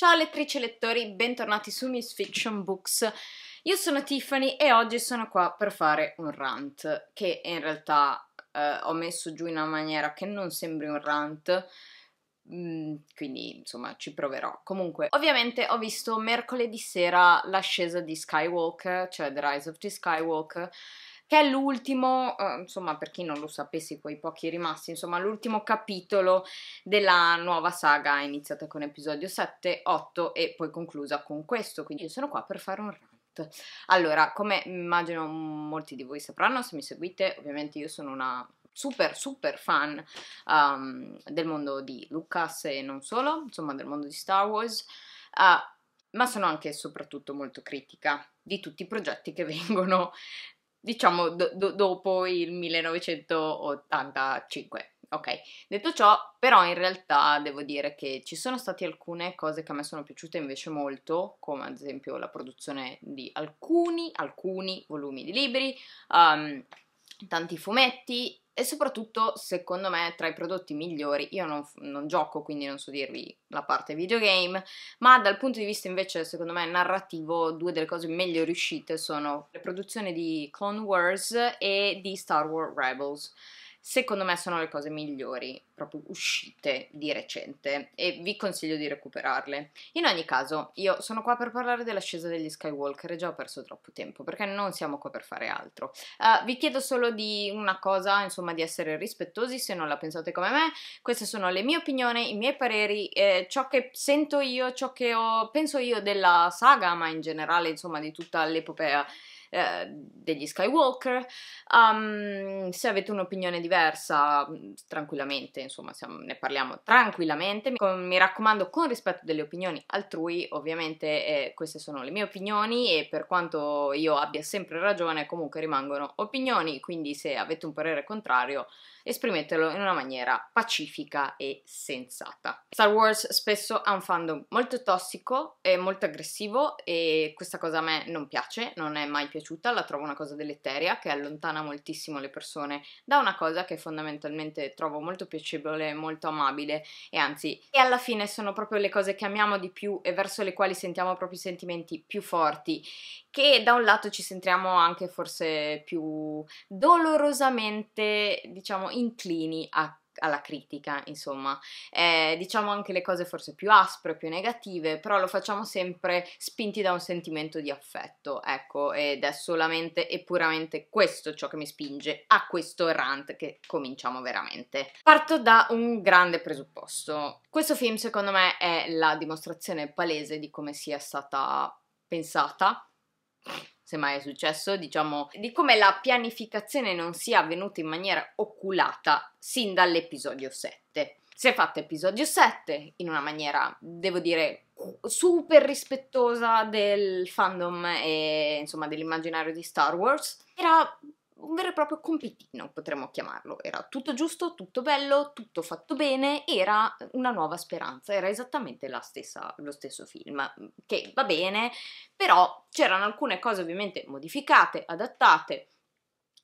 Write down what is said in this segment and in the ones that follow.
Ciao lettrici e lettori, bentornati su Miss Fiction Books. Io sono Tiffany e oggi sono qua per fare un rant che in realtà eh, ho messo giù in una maniera che non sembri un rant. Mm, quindi insomma ci proverò. Comunque, ovviamente ho visto mercoledì sera l'ascesa di Skywalker, cioè The Rise of the Skywalker che è l'ultimo, eh, insomma per chi non lo sapesse, quei pochi rimasti, insomma l'ultimo capitolo della nuova saga iniziata con episodio 7, 8 e poi conclusa con questo, quindi io sono qua per fare un run. Allora, come immagino molti di voi sapranno, se mi seguite, ovviamente io sono una super super fan um, del mondo di Lucas e non solo, insomma del mondo di Star Wars, uh, ma sono anche e soprattutto molto critica di tutti i progetti che vengono diciamo do- do- dopo il 1985. Ok, detto ciò, però in realtà devo dire che ci sono state alcune cose che a me sono piaciute invece molto, come ad esempio la produzione di alcuni, alcuni volumi di libri, um, tanti fumetti e soprattutto secondo me tra i prodotti migliori, io non, non, gioco quindi non so dirvi la parte videogame, ma dal punto di vista invece secondo me narrativo due delle cose meglio riuscite sono le produzioni di Clone Wars e di Star Wars Rebels secondo me sono le cose migliori proprio uscite di recente e vi consiglio di recuperarle. In ogni caso, io sono qua per parlare dell'ascesa degli Skywalker e già ho perso troppo tempo perché non siamo qua per fare altro. Uh, vi chiedo solo di una cosa, insomma, di essere rispettosi se non la pensate come me. Queste sono le mie opinioni, i miei pareri, eh, ciò che sento io, ciò che ho, penso io della saga, ma in generale, insomma, di tutta l'epopea eh, degli Skywalker. Um, se avete un'opinione diversa, mm, tranquillamente, insomma, siamo, ne parliamo tranquillamente. Mi, mi, raccomando, con rispetto delle opinioni altrui, ovviamente eh, queste sono le mie opinioni e per quanto io abbia sempre ragione, comunque rimangono opinioni, quindi se avete un parere contrario, esprimetelo in una maniera pacifica e sensata. Star Wars spesso ha un fandom molto tossico e molto aggressivo e questa cosa a me non piace, non è mai piaciuta piaciuta, la trovo una cosa deleteria che allontana moltissimo le persone da una cosa che fondamentalmente trovo molto piacevole, molto amabile e anzi, e alla fine sono proprio le cose che amiamo di più e verso le quali sentiamo proprio i sentimenti più forti, che da un lato ci sentiamo anche forse più dolorosamente, diciamo, inclini a alla critica, insomma. Eh, diciamo anche le cose forse più aspre, più negative, però lo facciamo sempre spinti da un sentimento di affetto, ecco, ed è solamente e puramente questo ciò che mi spinge a questo rant che cominciamo veramente. Parto da un grande presupposto. Questo film secondo me è la dimostrazione palese di come sia stata pensata se mai è successo, diciamo, di come la pianificazione non sia avvenuta in maniera oculata sin dall'episodio 7. Si è fatto episodio 7 in una maniera, devo dire, super rispettosa del fandom e insomma dell'immaginario di Star Wars. Era un vero e proprio compitino, potremmo chiamarlo. Era tutto giusto, tutto bello, tutto fatto bene, era una nuova speranza, era esattamente stessa, lo stesso film, che va bene, però c'erano alcune cose ovviamente modificate, adattate,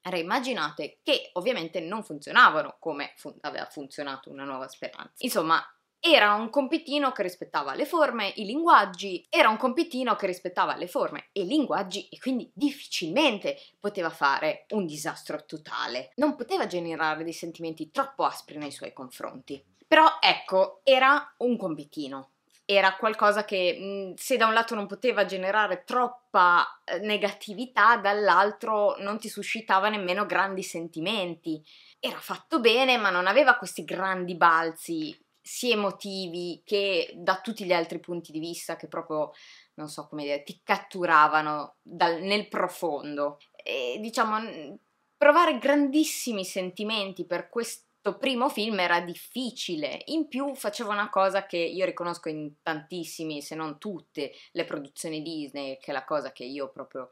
reimmaginate, che ovviamente non funzionavano come fun- aveva funzionato una nuova speranza. Insomma, era un compitino che rispettava le forme, i linguaggi, era un compitino che rispettava le forme e i linguaggi e quindi difficilmente poteva fare un disastro totale. Non poteva generare dei sentimenti troppo aspri nei suoi confronti. Però ecco, era un compitino, era qualcosa che mm, se da un lato non poteva generare troppa eh, negatività, dall'altro non ti suscitava nemmeno grandi sentimenti. Era fatto bene, ma non aveva questi grandi balzi sia emotivi che da tutti gli altri punti di vista che proprio, non so come dire, ti catturavano dal, nel profondo. E diciamo, provare grandissimi sentimenti per questo primo film era difficile, in più faceva una cosa che io riconosco in tantissimi, se non tutte, le produzioni Disney, che è la cosa che io proprio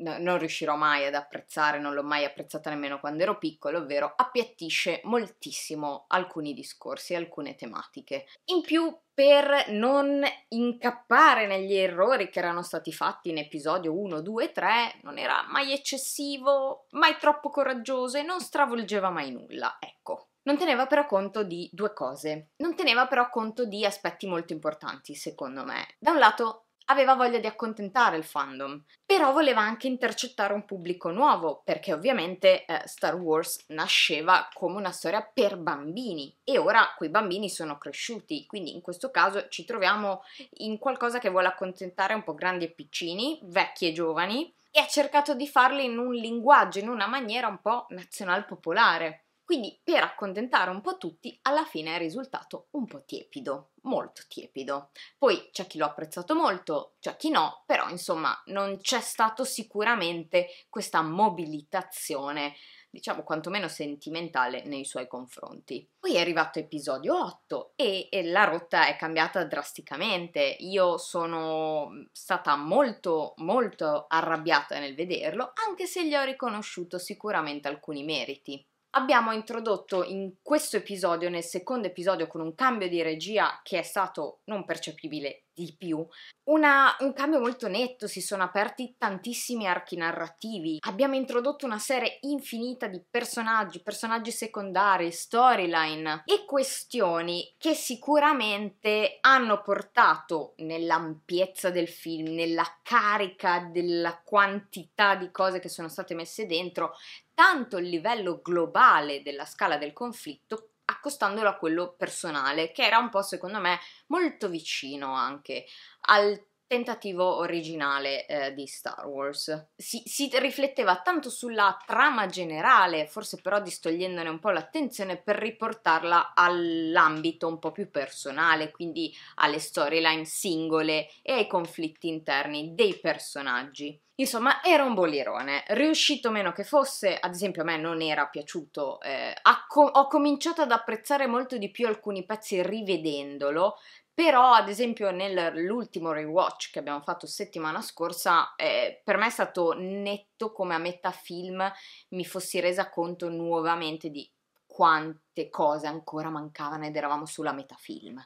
no, non riuscirò mai ad apprezzare, non l'ho mai apprezzata nemmeno quando ero piccolo, ovvero appiattisce moltissimo alcuni discorsi, alcune tematiche. In più, per non incappare negli errori che erano stati fatti in episodio 1, 2, 3, non era mai eccessivo, mai troppo coraggioso e non stravolgeva mai nulla, ecco. Non teneva però conto di due cose, non teneva però conto di aspetti molto importanti secondo me. Da un lato aveva voglia di accontentare il fandom, però voleva anche intercettare un pubblico nuovo, perché ovviamente eh, Star Wars nasceva come una storia per bambini e ora quei bambini sono cresciuti, quindi in questo caso ci troviamo in qualcosa che vuole accontentare un po' grandi e piccini, vecchi e giovani, e ha cercato di farlo in un linguaggio, in una maniera un po' nazional popolare. Quindi per accontentare un po' tutti, alla fine è risultato un po' tiepido, molto tiepido. Poi c'è chi l'ho apprezzato molto, c'è chi no, però insomma non c'è stato sicuramente questa mobilitazione diciamo quantomeno sentimentale nei suoi confronti. Poi è arrivato episodio 8 e, e, la rotta è cambiata drasticamente. Io sono stata molto molto arrabbiata nel vederlo, anche se gli ho riconosciuto sicuramente alcuni meriti abbiamo introdotto in questo episodio, nel secondo episodio, con un cambio di regia che è stato non percepibile di più. Una, un cambio molto netto, si sono aperti tantissimi archi narrativi, abbiamo introdotto una serie infinita di personaggi, personaggi secondari, storyline e questioni che sicuramente hanno portato nell'ampiezza del film, nella carica della quantità di cose che sono state messe dentro, tanto il livello globale della scala del conflitto accostandolo a quello personale, che era un po' secondo me molto vicino anche al tentativo originale eh, di Star Wars. Si, si, rifletteva tanto sulla trama generale, forse però distogliendone un po' l'attenzione per riportarla all'ambito un po' più personale, quindi alle storyline singole e ai conflitti interni dei personaggi. Insomma, era un bollierone, riuscito meno che fosse, ad esempio a me non era piaciuto, eh, co- ho cominciato ad apprezzare molto di più alcuni pezzi rivedendolo, però, ad esempio, nell'ultimo rewatch che abbiamo fatto settimana scorsa, eh, per me è stato netto come a metà film mi fossi resa conto nuovamente di quante cose ancora mancavano ed eravamo sulla metà film.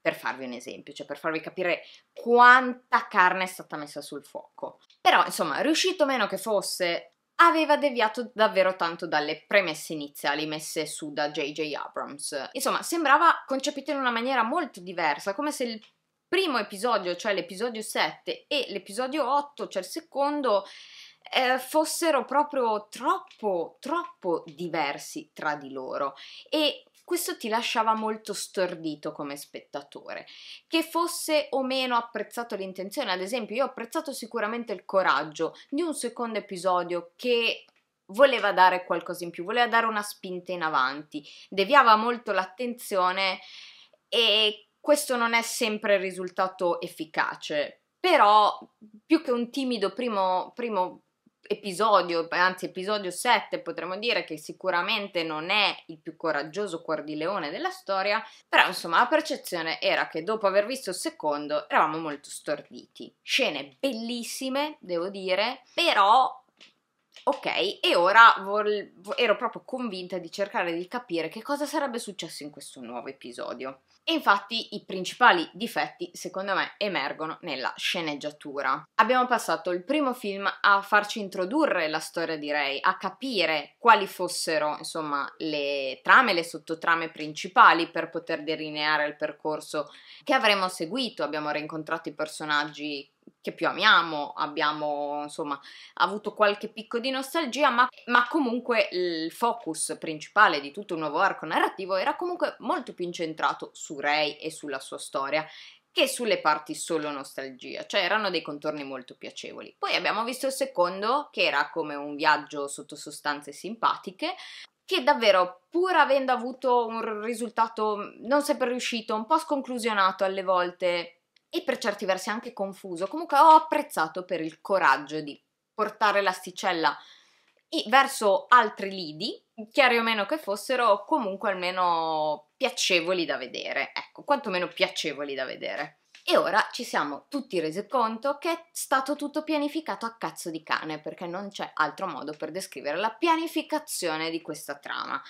Per farvi un esempio, cioè per farvi capire quanta carne è stata messa sul fuoco. Però, insomma, riuscito meno che fosse, aveva deviato davvero tanto dalle premesse iniziali messe su da J.J. Abrams. Insomma, sembrava concepito in una maniera molto diversa, come se il primo episodio, cioè l'episodio 7, e l'episodio 8, cioè il secondo, eh, fossero proprio troppo, troppo diversi tra di loro. E questo ti lasciava molto stordito come spettatore. Che fosse o meno apprezzato l'intenzione, ad esempio, io ho apprezzato sicuramente il coraggio di un secondo episodio che voleva dare qualcosa in più, voleva dare una spinta in avanti, deviava molto l'attenzione e questo non è sempre il risultato efficace. Però più che un timido primo, primo episodio, anzi episodio 7 potremmo dire che sicuramente non è il più coraggioso cuor di leone della storia, però insomma la percezione era che dopo aver visto il secondo eravamo molto storditi. Scene bellissime, devo dire, però Ok, e ora vol- ero proprio convinta di cercare di capire che cosa sarebbe successo in questo nuovo episodio. E infatti i principali difetti, secondo me, emergono nella sceneggiatura. Abbiamo passato il primo film a farci introdurre la storia di Ray, a capire quali fossero, insomma, le trame, le sottotrame principali per poter delineare il percorso che avremmo seguito. Abbiamo rincontrato i personaggi che più amiamo, abbiamo insomma avuto qualche picco di nostalgia, ma, ma, comunque il focus principale di tutto il nuovo arco narrativo era comunque molto più incentrato su Rey e sulla sua storia che sulle parti solo nostalgia, cioè erano dei contorni molto piacevoli. Poi abbiamo visto il secondo, che era come un viaggio sotto sostanze simpatiche, che davvero, pur avendo avuto un risultato non sempre riuscito, un po' sconclusionato alle volte, e per certi versi anche confuso, comunque ho apprezzato per il coraggio di portare l'asticella verso altri lidi, chiari o meno che fossero, comunque almeno piacevoli da vedere, ecco, quantomeno piacevoli da vedere. E ora ci siamo tutti resi conto che è stato tutto pianificato a cazzo di cane, perché non c'è altro modo per descrivere la pianificazione di questa trama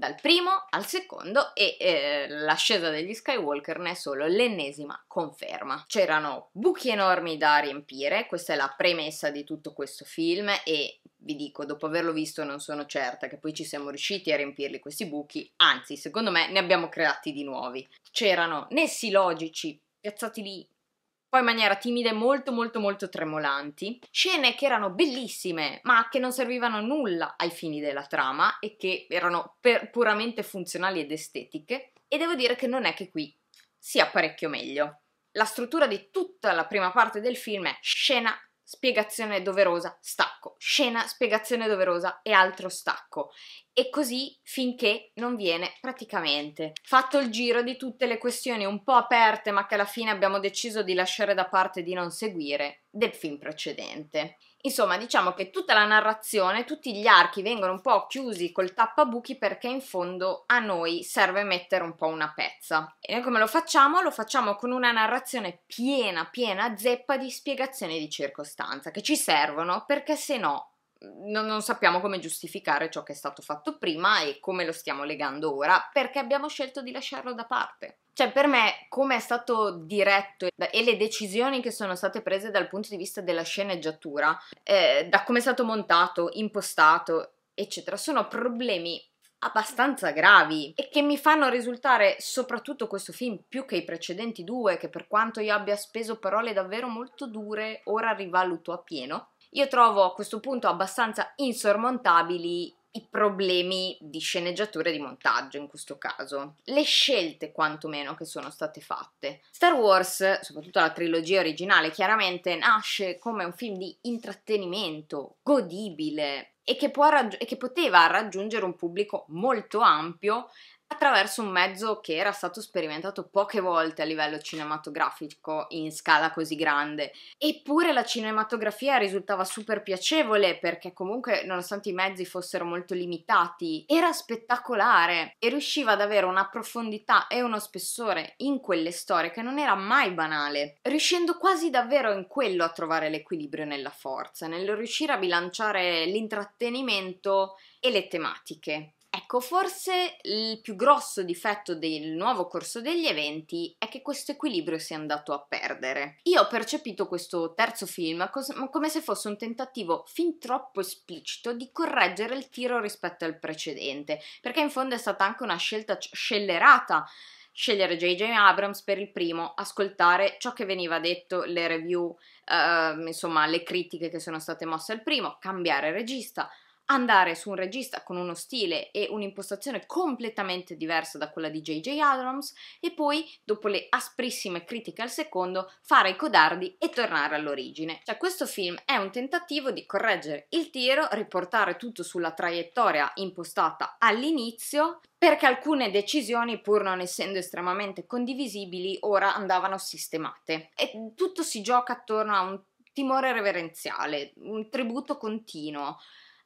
dal primo al secondo e eh, l'ascesa degli Skywalker ne è solo l'ennesima conferma. C'erano buchi enormi da riempire, questa è la premessa di tutto questo film e vi dico, dopo averlo visto non sono certa che poi ci siamo riusciti a riempirli questi buchi, anzi secondo me ne abbiamo creati di nuovi. C'erano nessi logici piazzati lì poi in maniera timida e molto molto molto tremolanti, scene che erano bellissime ma che non servivano a nulla ai fini della trama e che erano puramente funzionali ed estetiche e devo dire che non è che qui sia parecchio meglio. La struttura di tutta la prima parte del film è scena spiegazione doverosa, stacco, scena, spiegazione doverosa e altro stacco. E così finché non viene praticamente fatto il giro di tutte le questioni un po' aperte ma che alla fine abbiamo deciso di lasciare da parte e di non seguire del film precedente. Insomma, diciamo che tutta la narrazione, tutti gli archi vengono un po' chiusi col tappabuchi perché in fondo a noi serve mettere un po' una pezza. E noi come lo facciamo? Lo facciamo con una narrazione piena, piena zeppa di spiegazioni di circostanza che ci servono perché se no non, non, sappiamo come giustificare ciò che è stato fatto prima e come lo stiamo legando ora, perché abbiamo scelto di lasciarlo da parte. Cioè, per me, come è stato diretto e le decisioni che sono state prese dal punto di vista della sceneggiatura, eh, da come è stato montato, impostato, eccetera, sono problemi abbastanza gravi e che mi fanno risultare soprattutto questo film più che i precedenti due che per quanto io abbia speso parole davvero molto dure ora rivaluto a pieno io trovo a questo punto abbastanza insormontabili i problemi di sceneggiatura e di montaggio in questo caso, le scelte quantomeno che sono state fatte. Star Wars, soprattutto la trilogia originale, chiaramente nasce come un film di intrattenimento, godibile e che, raggi- e che poteva raggiungere un pubblico molto ampio attraverso un mezzo che era stato sperimentato poche volte a livello cinematografico in scala così grande. Eppure la cinematografia risultava super piacevole perché comunque nonostante i mezzi fossero molto limitati, era spettacolare e riusciva ad avere una profondità e uno spessore in quelle storie che non era mai banale, riuscendo quasi davvero in quello a trovare l'equilibrio nella forza, nel riuscire a bilanciare l'intrattenimento e le tematiche. Ecco, forse il più grosso difetto del nuovo corso degli eventi è che questo equilibrio si è andato a perdere. Io ho percepito questo terzo film come se fosse un tentativo fin troppo esplicito di correggere il tiro rispetto al precedente, perché in fondo è stata anche una scelta scellerata scegliere JJ Abrams per il primo, ascoltare ciò che veniva detto, le review, eh, insomma le critiche che sono state mosse al primo, cambiare regista, andare su un regista con uno stile e un'impostazione completamente diversa da quella di J.J. Adams e poi, dopo le asprissime critiche al secondo, fare i codardi e tornare all'origine. Cioè questo film è un tentativo di correggere il tiro, riportare tutto sulla traiettoria impostata all'inizio perché alcune decisioni, pur non essendo estremamente condivisibili, ora andavano sistemate. E tutto si gioca attorno a un timore reverenziale, un tributo continuo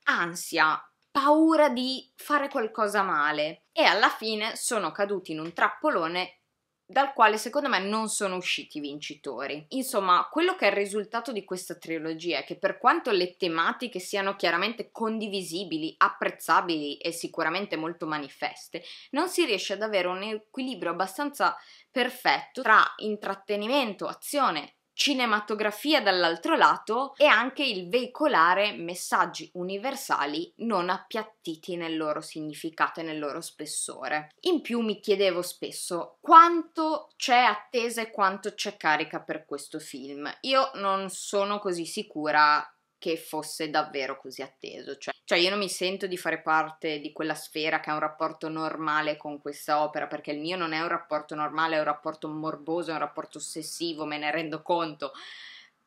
ansia, paura di fare qualcosa male e alla fine sono caduti in un trappolone dal quale secondo me non sono usciti vincitori. Insomma, quello che è il risultato di questa trilogia è che per quanto le tematiche siano chiaramente condivisibili, apprezzabili e sicuramente molto manifeste, non si riesce ad avere un equilibrio abbastanza perfetto tra intrattenimento, azione, cinematografia dall'altro lato e anche il veicolare messaggi universali non appiattiti nel loro significato e nel loro spessore. In più mi chiedevo spesso quanto c'è attesa e quanto c'è carica per questo film. Io non sono così sicura che fosse davvero così atteso. Cioè, cioè, io non mi sento di fare parte di quella sfera che ha un rapporto normale con questa opera, perché il mio non è un rapporto normale, è un rapporto morboso, è un rapporto ossessivo, me ne rendo conto.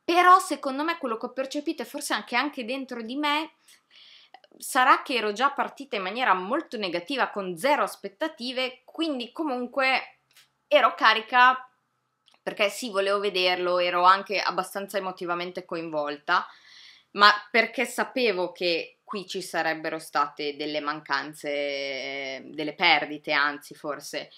Però secondo me quello che ho percepito, e forse anche, anche dentro di me, sarà che ero già partita in maniera molto negativa, con zero aspettative, quindi comunque ero carica perché sì, volevo vederlo, ero anche abbastanza emotivamente coinvolta ma perché sapevo che qui ci sarebbero state delle mancanze, eh, delle perdite, anzi forse,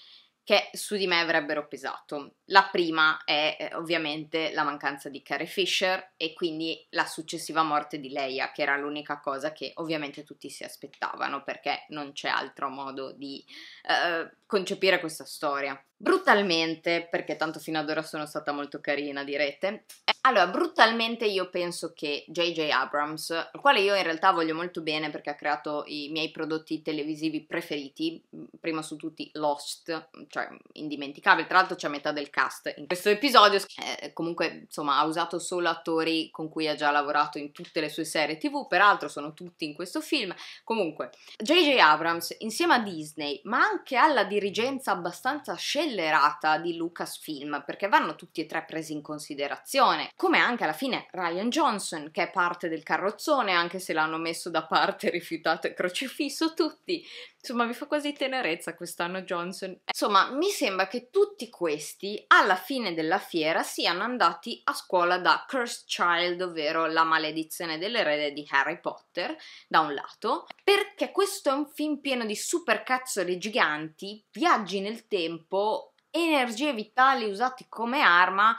che su di me avrebbero pesato. La prima è eh, ovviamente la mancanza di Carrie Fisher e quindi la successiva morte di Leia, che era l'unica cosa che ovviamente tutti si aspettavano, perché non c'è altro modo di eh, concepire questa storia. Brutalmente, perché tanto fino ad ora sono stata molto carina, direte. Eh, allora, brutalmente io penso che JJ Abrams, al quale io in realtà voglio molto bene perché ha creato i miei prodotti televisivi preferiti, mm, prima su tutti Lost, cioè indimenticabile, tra l'altro c'è metà del cast in questo episodio, eh, comunque insomma ha usato solo attori con cui ha già lavorato in tutte le sue serie tv, peraltro sono tutti in questo film. Comunque, JJ Abrams insieme a Disney, ma anche alla dirigenza abbastanza scelta, scellerata di Lucasfilm, perché vanno tutti e tre presi in considerazione, come anche alla fine Ryan Johnson, che è parte del carrozzone, anche se l'hanno messo da parte, rifiutato e crocifisso tutti, Insomma, mi fa quasi tenerezza quest'anno Johnson. Eh, Insomma, mi sembra che tutti questi alla fine della fiera siano andati a scuola da Cursed Child, ovvero la maledizione dell'erede di Harry Potter, da un lato, perché questo è un film pieno di supercazzoli giganti, viaggi nel tempo, energie vitali usate come arma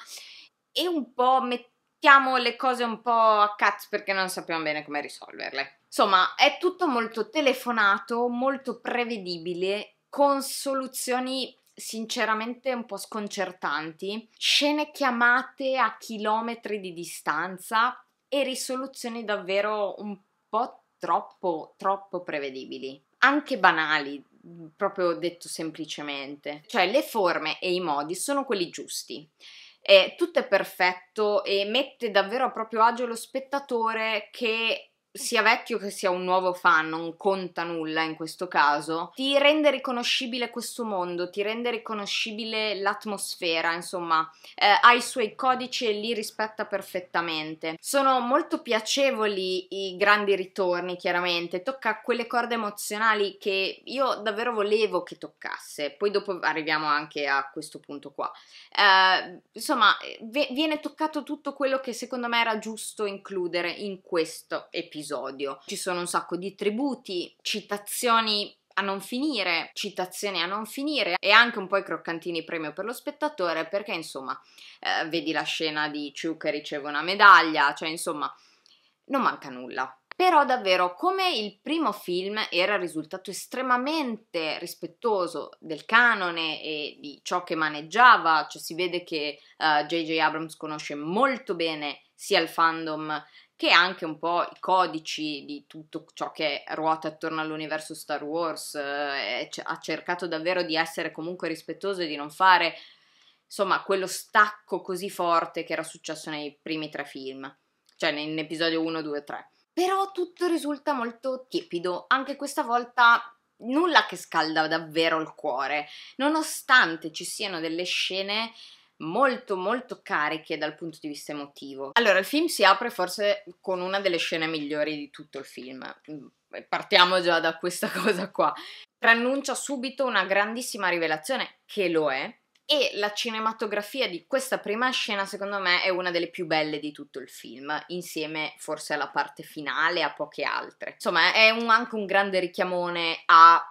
e un po' mettiamo le cose un po' a cazzo perché non sappiamo bene come risolverle. Insomma, è tutto molto telefonato, molto prevedibile, con soluzioni sinceramente un po' sconcertanti, scene chiamate a chilometri di distanza e risoluzioni davvero un po' troppo, troppo prevedibili, anche banali, proprio detto semplicemente. Cioè le forme e i modi sono quelli giusti. E tutto è perfetto e mette davvero a proprio agio lo spettatore che sia vecchio che sia un nuovo fan, non conta nulla in questo caso, ti rende riconoscibile questo mondo, ti rende riconoscibile l'atmosfera, insomma, eh, ha i suoi codici e li rispetta perfettamente. Sono molto piacevoli i grandi ritorni, chiaramente, tocca quelle corde emozionali che io davvero volevo che toccasse, poi dopo arriviamo anche a questo punto qua. Eh, insomma, eh, v- viene toccato tutto quello che secondo me era giusto includere in questo episodio episodio. Ci sono un sacco di tributi, citazioni a non finire, citazioni a non finire e anche un po' i croccantini premio per lo spettatore perché insomma eh, vedi la scena di Chu che riceve una medaglia, cioè insomma non manca nulla. Però davvero, come il primo film era risultato estremamente rispettoso del canone e di ciò che maneggiava, cioè si vede che uh, eh, J.J. Abrams conosce molto bene sia il fandom che è anche un po' i codici di tutto ciò che ruota attorno all'universo Star Wars, eh, ha cercato davvero di essere comunque rispettoso e di non fare insomma quello stacco così forte che era successo nei primi tre film, cioè nell'episodio 1, 2, 3. Però tutto risulta molto tiepido, anche questa volta nulla che scalda davvero il cuore, nonostante ci siano delle scene molto molto cariche dal punto di vista emotivo. Allora, il film si apre forse con una delle scene migliori di tutto il film. Mm, partiamo già da questa cosa qua. Preannuncia subito una grandissima rivelazione, che lo è, e la cinematografia di questa prima scena secondo me è una delle più belle di tutto il film, insieme forse alla parte finale e a poche altre. Insomma è un, anche un grande richiamone a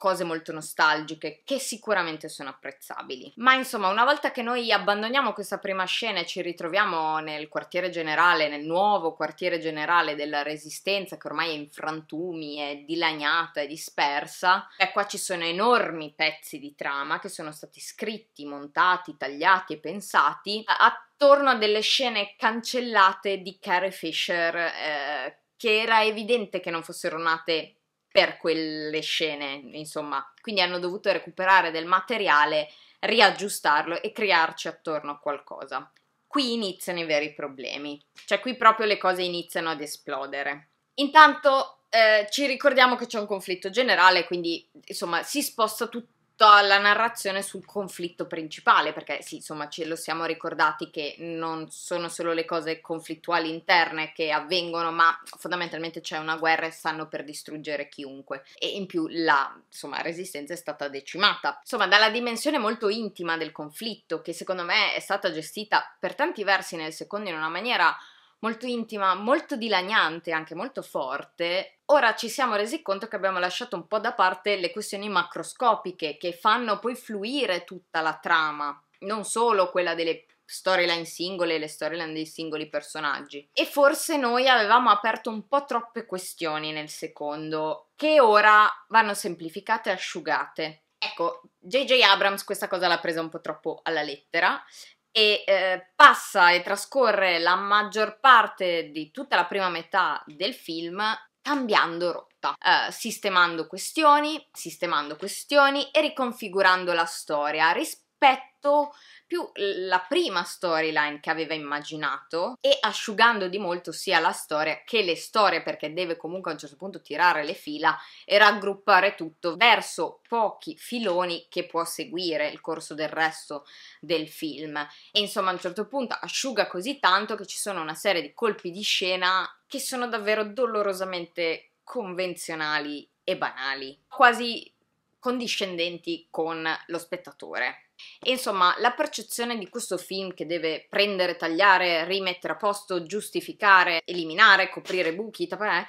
cose molto nostalgiche che sicuramente sono apprezzabili. Ma insomma, una volta che noi abbandoniamo questa prima scena e ci ritroviamo nel quartiere generale, nel nuovo quartiere generale della Resistenza che ormai è in frantumi, è dilaniata, e dispersa, e qua ci sono enormi pezzi di trama che sono stati scritti, montati, tagliati e pensati attorno a delle scene cancellate di Carrie Fisher eh, che era evidente che non fossero nate per quelle scene, insomma. Quindi hanno dovuto recuperare del materiale, riaggiustarlo e crearci attorno a qualcosa. Qui iniziano i veri problemi, cioè qui proprio le cose iniziano ad esplodere. Intanto eh, ci ricordiamo che c'è un conflitto generale, quindi insomma si sposta tutto tutta la narrazione sul conflitto principale, perché sì, insomma, ce lo siamo ricordati che non sono solo le cose conflittuali interne che avvengono, ma fondamentalmente c'è una guerra e stanno per distruggere chiunque. E in più la, insomma, resistenza è stata decimata. Insomma, dalla dimensione molto intima del conflitto, che secondo me è stata gestita per tanti versi nel secondo in una maniera molto intima, molto dilaniante, anche molto forte, ora ci siamo resi conto che abbiamo lasciato un po' da parte le questioni macroscopiche che fanno poi fluire tutta la trama, non solo quella delle storyline singole e le storyline dei singoli personaggi. E forse noi avevamo aperto un po' troppe questioni nel secondo, che ora vanno semplificate e asciugate. Ecco, JJ Abrams questa cosa l'ha presa un po' troppo alla lettera e eh, passa e trascorre la maggior parte di tutta la prima metà del film cambiando rotta, eh, sistemando questioni, sistemando questioni e riconfigurando la storia rispetto rispetto più la prima storyline che aveva immaginato e asciugando di molto sia la storia che le storie perché deve comunque a un certo punto tirare le fila e raggruppare tutto verso pochi filoni che può seguire il corso del resto del film e insomma a un certo punto asciuga così tanto che ci sono una serie di colpi di scena che sono davvero dolorosamente convenzionali e banali quasi condiscendenti con lo spettatore insomma, la percezione di questo film che deve prendere, tagliare, rimettere a posto, giustificare, eliminare, coprire buchi, tapare,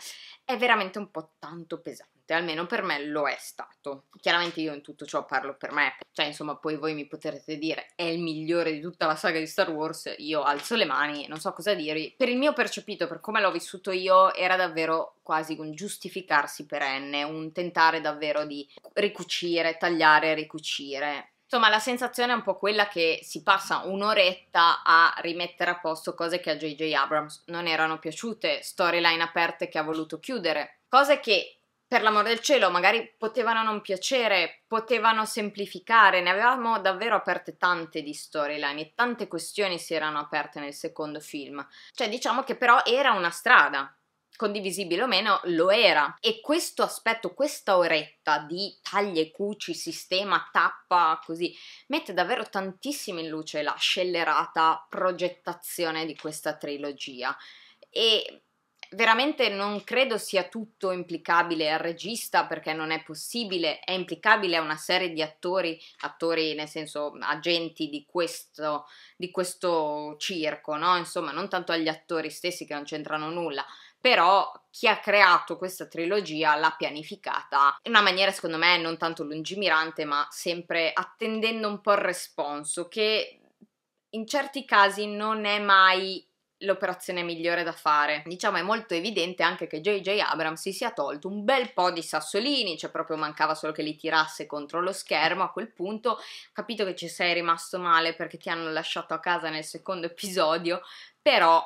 eh, è veramente un po' tanto pesante almeno per me lo è stato. Chiaramente io in tutto ciò parlo per me, cioè insomma poi voi mi potrete dire è il migliore di tutta la saga di Star Wars, io alzo le mani, non so cosa dirvi. Per il mio percepito, per come l'ho vissuto io, era davvero quasi un giustificarsi perenne, un tentare davvero di ricucire, tagliare, ricucire Insomma, la sensazione è un po' quella che si passa un'oretta a rimettere a posto cose che a JJ Abrams non erano piaciute, storyline aperte che ha voluto chiudere, cose che per l'amor del cielo magari potevano non piacere, potevano semplificare, ne avevamo davvero aperte tante di storyline e tante questioni si erano aperte nel secondo film. Cioè, diciamo che però era una strada, condivisibile o meno, lo era. E questo aspetto, questa oretta di taglie, cuci, sistema, tappa, così, mette davvero tantissimo in luce la scellerata progettazione di questa trilogia. E veramente non credo sia tutto implicabile al regista perché non è possibile, è implicabile a una serie di attori, attori nel senso agenti di questo, di questo circo, no? insomma non tanto agli attori stessi che non c'entrano nulla, però chi ha creato questa trilogia l'ha pianificata in una maniera secondo me non tanto lungimirante ma sempre attendendo un po' il responso che in certi casi non è mai l'operazione migliore da fare. Diciamo è molto evidente anche che JJ Abrams si sia tolto un bel po' di sassolini, cioè proprio mancava solo che li tirasse contro lo schermo a quel punto. Ho capito che ci sei rimasto male perché ti hanno lasciato a casa nel secondo episodio, però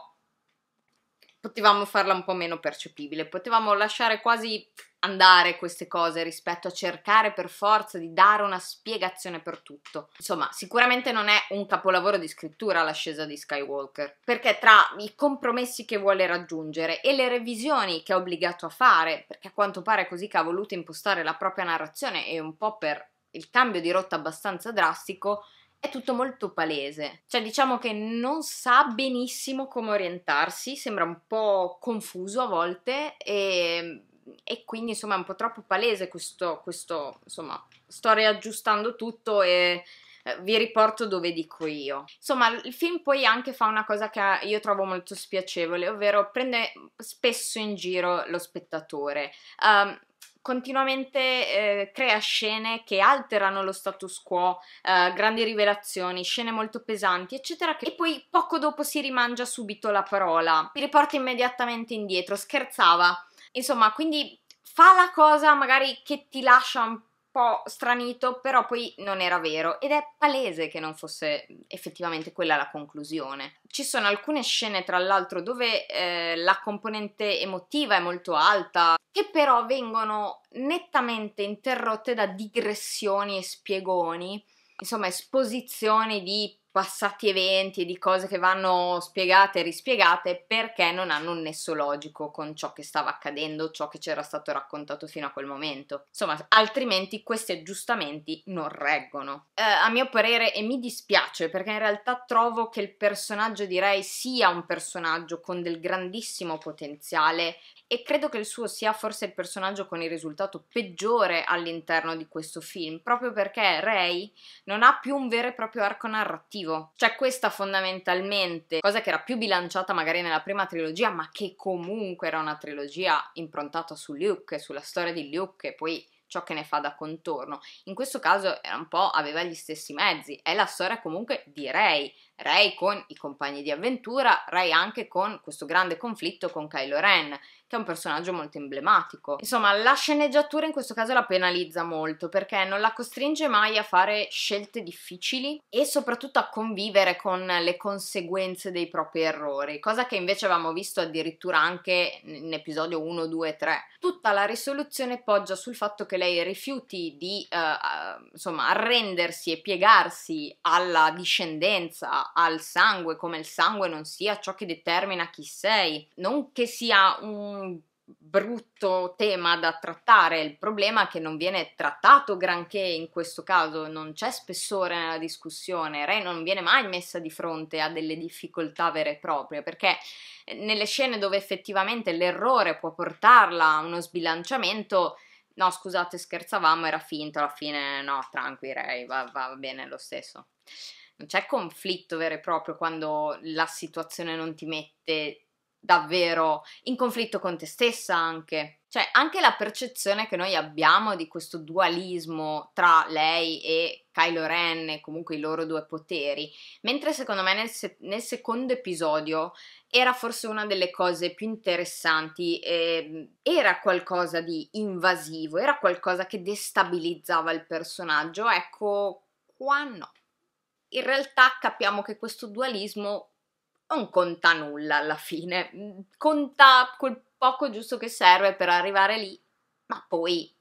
potevamo farla un po' meno percepibile, potevamo lasciare quasi andare queste cose rispetto a cercare per forza di dare una spiegazione per tutto. Insomma, sicuramente non è un capolavoro di scrittura l'ascesa di Skywalker, perché tra i compromessi che vuole raggiungere e le revisioni che è obbligato a fare, perché a quanto pare è così che ha voluto impostare la propria narrazione e un po' per il cambio di rotta abbastanza drastico, è tutto molto palese. Cioè, diciamo che non sa benissimo come orientarsi, sembra un po' confuso a volte e, e quindi insomma è un po' troppo palese questo, questo insomma, sto riaggiustando tutto e eh, vi riporto dove dico io. Insomma, il film poi anche fa una cosa che io trovo molto spiacevole, ovvero prende spesso in giro lo spettatore. Um, continuamente eh, crea scene che alterano lo status quo, eh, grandi rivelazioni, scene molto pesanti, eccetera, che... e poi poco dopo si rimangia subito la parola, mi riporta immediatamente indietro, scherzava. Insomma, quindi fa la cosa magari che ti lascia un po' stranito, però poi non era vero ed è palese che non fosse effettivamente quella la conclusione. Ci sono alcune scene, tra l'altro, dove eh, la componente emotiva è molto alta, che però vengono nettamente interrotte da digressioni e spiegoni, insomma esposizioni di passati eventi e di cose che vanno spiegate e rispiegate perché non hanno un nesso logico con ciò che stava accadendo, ciò che c'era stato raccontato fino a quel momento. Insomma, altrimenti questi aggiustamenti non reggono. Eh, a mio parere, e mi dispiace perché in realtà trovo che il personaggio di Ray sia un personaggio con del grandissimo potenziale e credo che il suo sia forse il personaggio con il risultato peggiore all'interno di questo film, proprio perché Ray non ha più un vero e proprio arco narrativo. Cioè questa fondamentalmente, cosa che era più bilanciata magari nella prima trilogia, ma che comunque era una trilogia improntata su Luke, sulla storia di Luke e poi ciò che ne fa da contorno. In questo caso era un po' aveva gli stessi mezzi, è la storia comunque di Ray, Ray con i compagni di avventura, Ray anche con questo grande conflitto con Kylo Ren, che è un personaggio molto emblematico. Insomma, la sceneggiatura in questo caso la penalizza molto perché non la costringe mai a fare scelte difficili e soprattutto a convivere con le conseguenze dei propri errori, cosa che invece avevamo visto addirittura anche in episodio 1, 2, 3. Tutta la risoluzione poggia sul fatto che lei rifiuti di uh, insomma arrendersi e piegarsi alla discendenza, al sangue, come il sangue non sia ciò che determina chi sei, non che sia un brutto tema da trattare, il problema è che non viene trattato granché in questo caso, non c'è spessore nella discussione, Ray non viene mai messa di fronte a delle difficoltà vere e proprie, perché eh, nelle scene dove effettivamente l'errore può portarla a uno sbilanciamento, no scusate scherzavamo, era finto, alla fine no, tranqui Ray, va, va bene lo stesso. Non c'è conflitto vero e proprio quando la situazione non ti mette davvero in conflitto con te stessa anche. Cioè, anche la percezione che noi abbiamo di questo dualismo tra lei e Kylo Ren e comunque i loro due poteri, mentre secondo me nel, se- nel secondo episodio era forse una delle cose più interessanti, eh, era qualcosa di invasivo, era qualcosa che destabilizzava il personaggio, ecco qua no. In realtà capiamo che questo dualismo non conta nulla alla fine, mm, conta quel poco giusto che serve per arrivare lì, ma poi,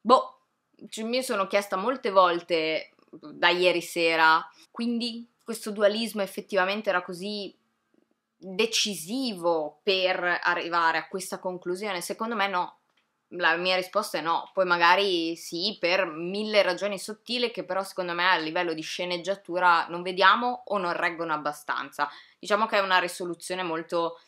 boh, cioè, mi sono chiesta molte volte mm, da ieri sera, quindi questo dualismo effettivamente era così decisivo per arrivare a questa conclusione? Secondo me no, la mia risposta è no, poi magari sì, per mille ragioni sottili che però secondo me a livello di sceneggiatura non vediamo o non reggono abbastanza. Diciamo che è una risoluzione molto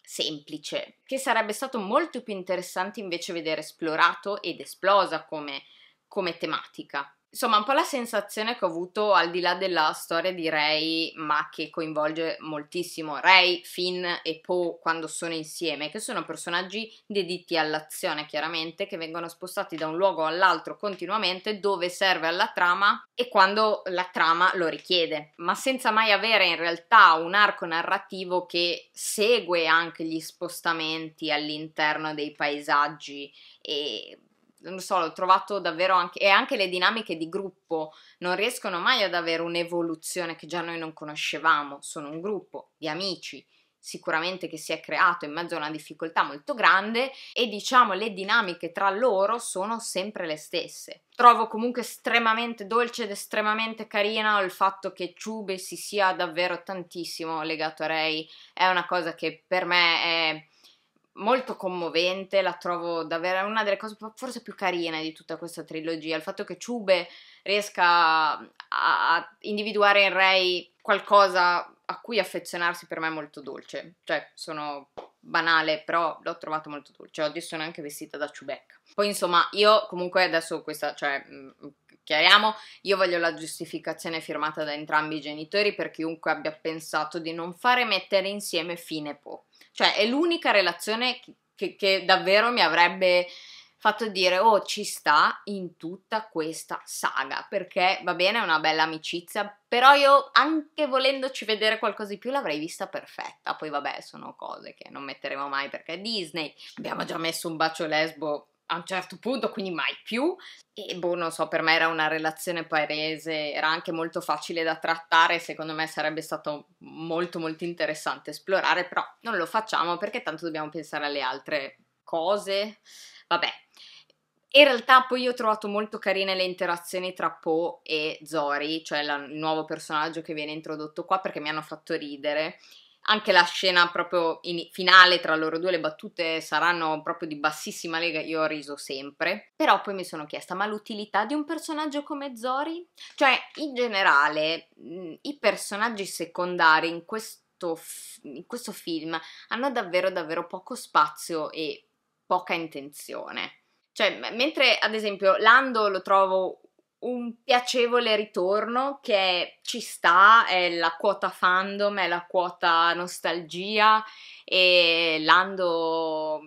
semplice, che sarebbe stato molto più interessante invece vedere esplorato ed esplosa come, come tematica insomma, un po' la sensazione che ho avuto al di là della storia di Ray, ma che coinvolge moltissimo Ray, Finn e Poe quando sono insieme, che sono personaggi dediti all'azione, chiaramente, che vengono spostati da un luogo all'altro continuamente dove serve alla trama e quando la trama lo richiede, ma senza mai avere in realtà un arco narrativo che segue anche gli spostamenti all'interno dei paesaggi e non lo so, l'ho trovato davvero anche, e anche le dinamiche di gruppo non riescono mai ad avere un'evoluzione che già noi non conoscevamo, sono un gruppo di amici sicuramente che si è creato in mezzo a una difficoltà molto grande e diciamo le dinamiche tra loro sono sempre le stesse. Trovo comunque estremamente dolce ed estremamente carina il fatto che Chube si sia davvero tantissimo legato a Ray, è una cosa che per me è molto commovente, la trovo davvero una delle cose forse più carine di tutta questa trilogia, il fatto che Ciube riesca a, individuare in Ray qualcosa a cui affezionarsi per me è molto dolce, cioè sono banale, però l'ho trovato molto dolce. Oggi sono anche vestita da Chewbacca. Poi, insomma, io comunque adesso questa, cioè, mm, chiariamo, io voglio la giustificazione firmata da entrambi i genitori per chiunque abbia pensato di non fare mettere insieme fine po'. Cioè è l'unica relazione che, che davvero mi avrebbe fatto dire oh ci sta in tutta questa saga perché va bene è una bella amicizia però io anche volendoci vedere qualcosa di più l'avrei vista perfetta poi vabbè sono cose che non metteremo mai perché è Disney abbiamo già messo un bacio lesbo a un certo punto, quindi mai più. E boh, non so, per me era una relazione paese, era anche molto facile da trattare, secondo me sarebbe stato molto molto interessante esplorare, però non lo facciamo perché tanto dobbiamo pensare alle altre cose. Vabbè. In realtà poi io ho trovato molto carine le interazioni tra Po e Zori, cioè il nuovo personaggio che viene introdotto qua perché mi hanno fatto ridere anche la scena proprio in, finale tra loro due, le battute saranno proprio di bassissima lega, io ho riso sempre. Però poi mi sono chiesta, ma l'utilità di un personaggio come Zori? Cioè, in generale, i personaggi secondari in questo, in questo film hanno davvero, davvero poco spazio e poca intenzione. Cioè, mentre ad esempio Lando lo trovo un piacevole ritorno che ci sta, è la quota fandom, è la quota nostalgia e Lando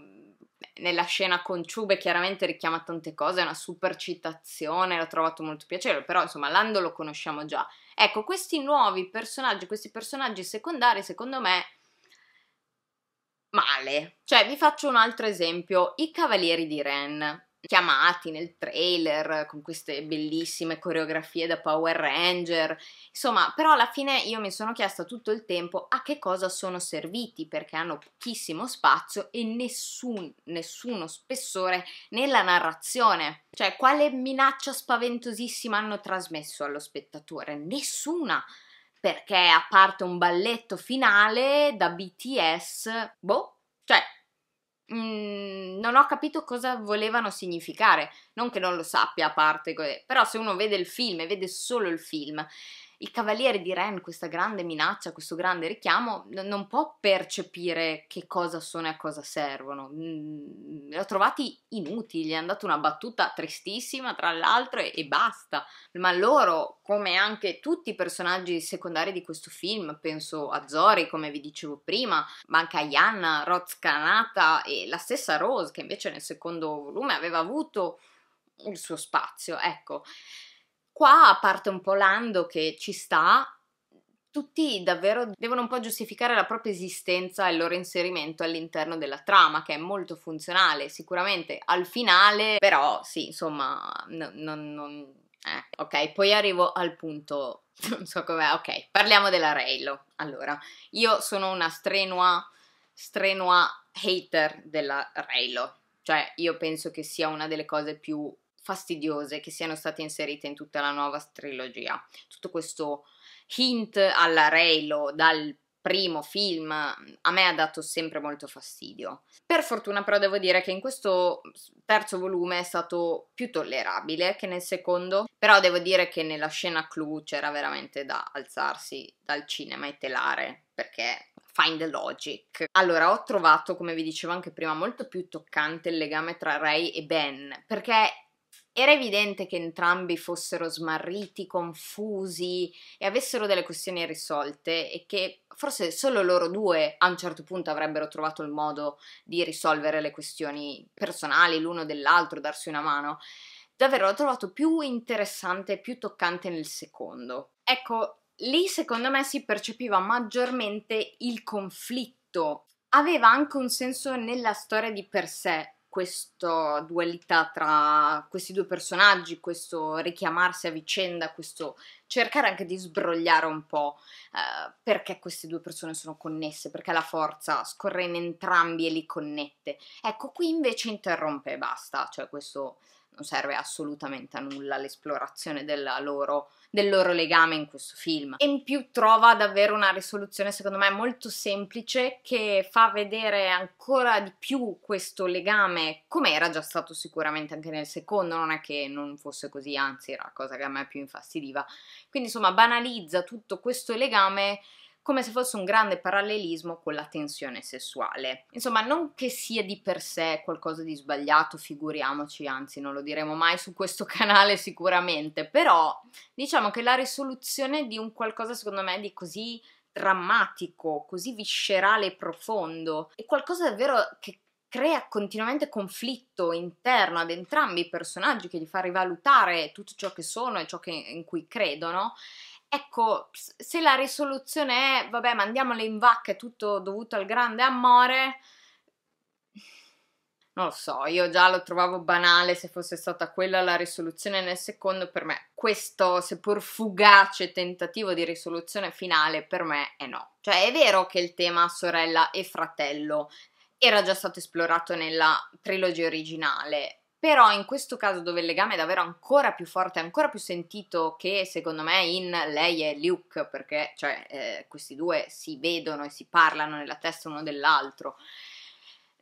nella scena con Ciube chiaramente richiama tante cose, è una super citazione, l'ho trovato molto piacevole, però insomma Lando lo conosciamo già. Ecco, questi nuovi personaggi, questi personaggi secondari secondo me male. Cioè vi faccio un altro esempio, i Cavalieri di Ren chiamati nel trailer con queste bellissime coreografie da Power Ranger. Insomma, però alla fine io mi sono chiesta tutto il tempo a che cosa sono serviti perché hanno pochissimo spazio e nessun, nessuno spessore nella narrazione. Cioè, quale minaccia spaventosissima hanno trasmesso allo spettatore? Nessuna perché a parte un balletto finale da BTS, boh, Mm, non ho capito cosa volevano significare. Non che non lo sappia a parte, però se uno vede il film e vede solo il film il cavaliere di Ren, questa grande minaccia, questo grande richiamo, n- non può percepire che cosa sono e a cosa servono. Mm, mhmm, li ho trovati inutili, gli hanno dato una battuta tristissima tra l'altro e-, e basta. Ma loro, come anche tutti i personaggi secondari di questo film, penso a Zori, come vi dicevo prima, ma anche a Yanna, Roz Kanata e la stessa Rose, che invece nel secondo volume aveva avuto il suo spazio, ecco. Qua, a parte un po' Lando che ci sta, tutti davvero devono un po' giustificare la propria esistenza e il loro inserimento all'interno della trama, che è molto funzionale sicuramente al finale, però sì, insomma, non... non, non eh. Ok, poi arrivo al punto, non so com'è, ok, parliamo della Raylo. Allora, io sono una strenua, strenua hater della Raylo, cioè io penso che sia una delle cose più fastidiose che siano state inserite in tutta la nuova trilogia. Tutto questo hint alla Raylo dal primo film a me ha dato sempre molto fastidio. Per fortuna però devo dire che in questo terzo volume è stato più tollerabile che nel secondo, però devo dire che nella scena clou c'era veramente da alzarsi dal cinema e telare, perché find the logic. Allora, ho trovato, come vi dicevo anche prima, molto più toccante il legame tra Ray e Ben, perché era evidente che entrambi fossero smarriti, confusi e avessero delle questioni irrisolte e che forse solo loro due a un certo punto avrebbero trovato il modo di risolvere le questioni personali l'uno dell'altro, darsi una mano. Davvero l'ho trovato più interessante e più toccante nel secondo. Ecco, lì secondo me si percepiva maggiormente il conflitto. Aveva anche un senso nella storia di per sé, questa dualità tra questi due personaggi, questo richiamarsi a vicenda, questo cercare anche di sbrogliare un po' eh, perché queste due persone sono connesse, perché la forza scorre in entrambi e li connette. Ecco, qui invece interrompe e basta, cioè questo non serve assolutamente a nulla l'esplorazione loro, del loro legame in questo film. E in più trova davvero una risoluzione, secondo me, molto semplice che fa vedere ancora di più questo legame, come era già stato sicuramente anche nel secondo, non è che non fosse così, anzi era la cosa che a me più infastidiva. Quindi insomma banalizza tutto questo legame come se fosse un grande parallelismo con la tensione sessuale. Insomma, non che sia di per sé qualcosa di sbagliato, figuriamoci, anzi non lo diremo mai su questo canale sicuramente, però diciamo che la risoluzione di un qualcosa secondo me di così drammatico, così viscerale e profondo, è qualcosa davvero che crea continuamente conflitto interno ad entrambi i personaggi che li fa rivalutare tutto ciò che sono e ciò che, in cui credono Ecco, se la risoluzione è, vabbè, mandiamole in vacca, è tutto dovuto al grande amore, non lo so, io già lo trovavo banale se fosse stata quella la risoluzione nel secondo, per me questo seppur fugace tentativo di risoluzione finale per me è no. Cioè è vero che il tema sorella e fratello era già stato esplorato nella trilogia originale, però in questo caso dove il legame è davvero ancora più forte, ancora più sentito che secondo me in lei e Luke, perché cioè, eh, questi due si vedono e si parlano nella testa uno dell'altro,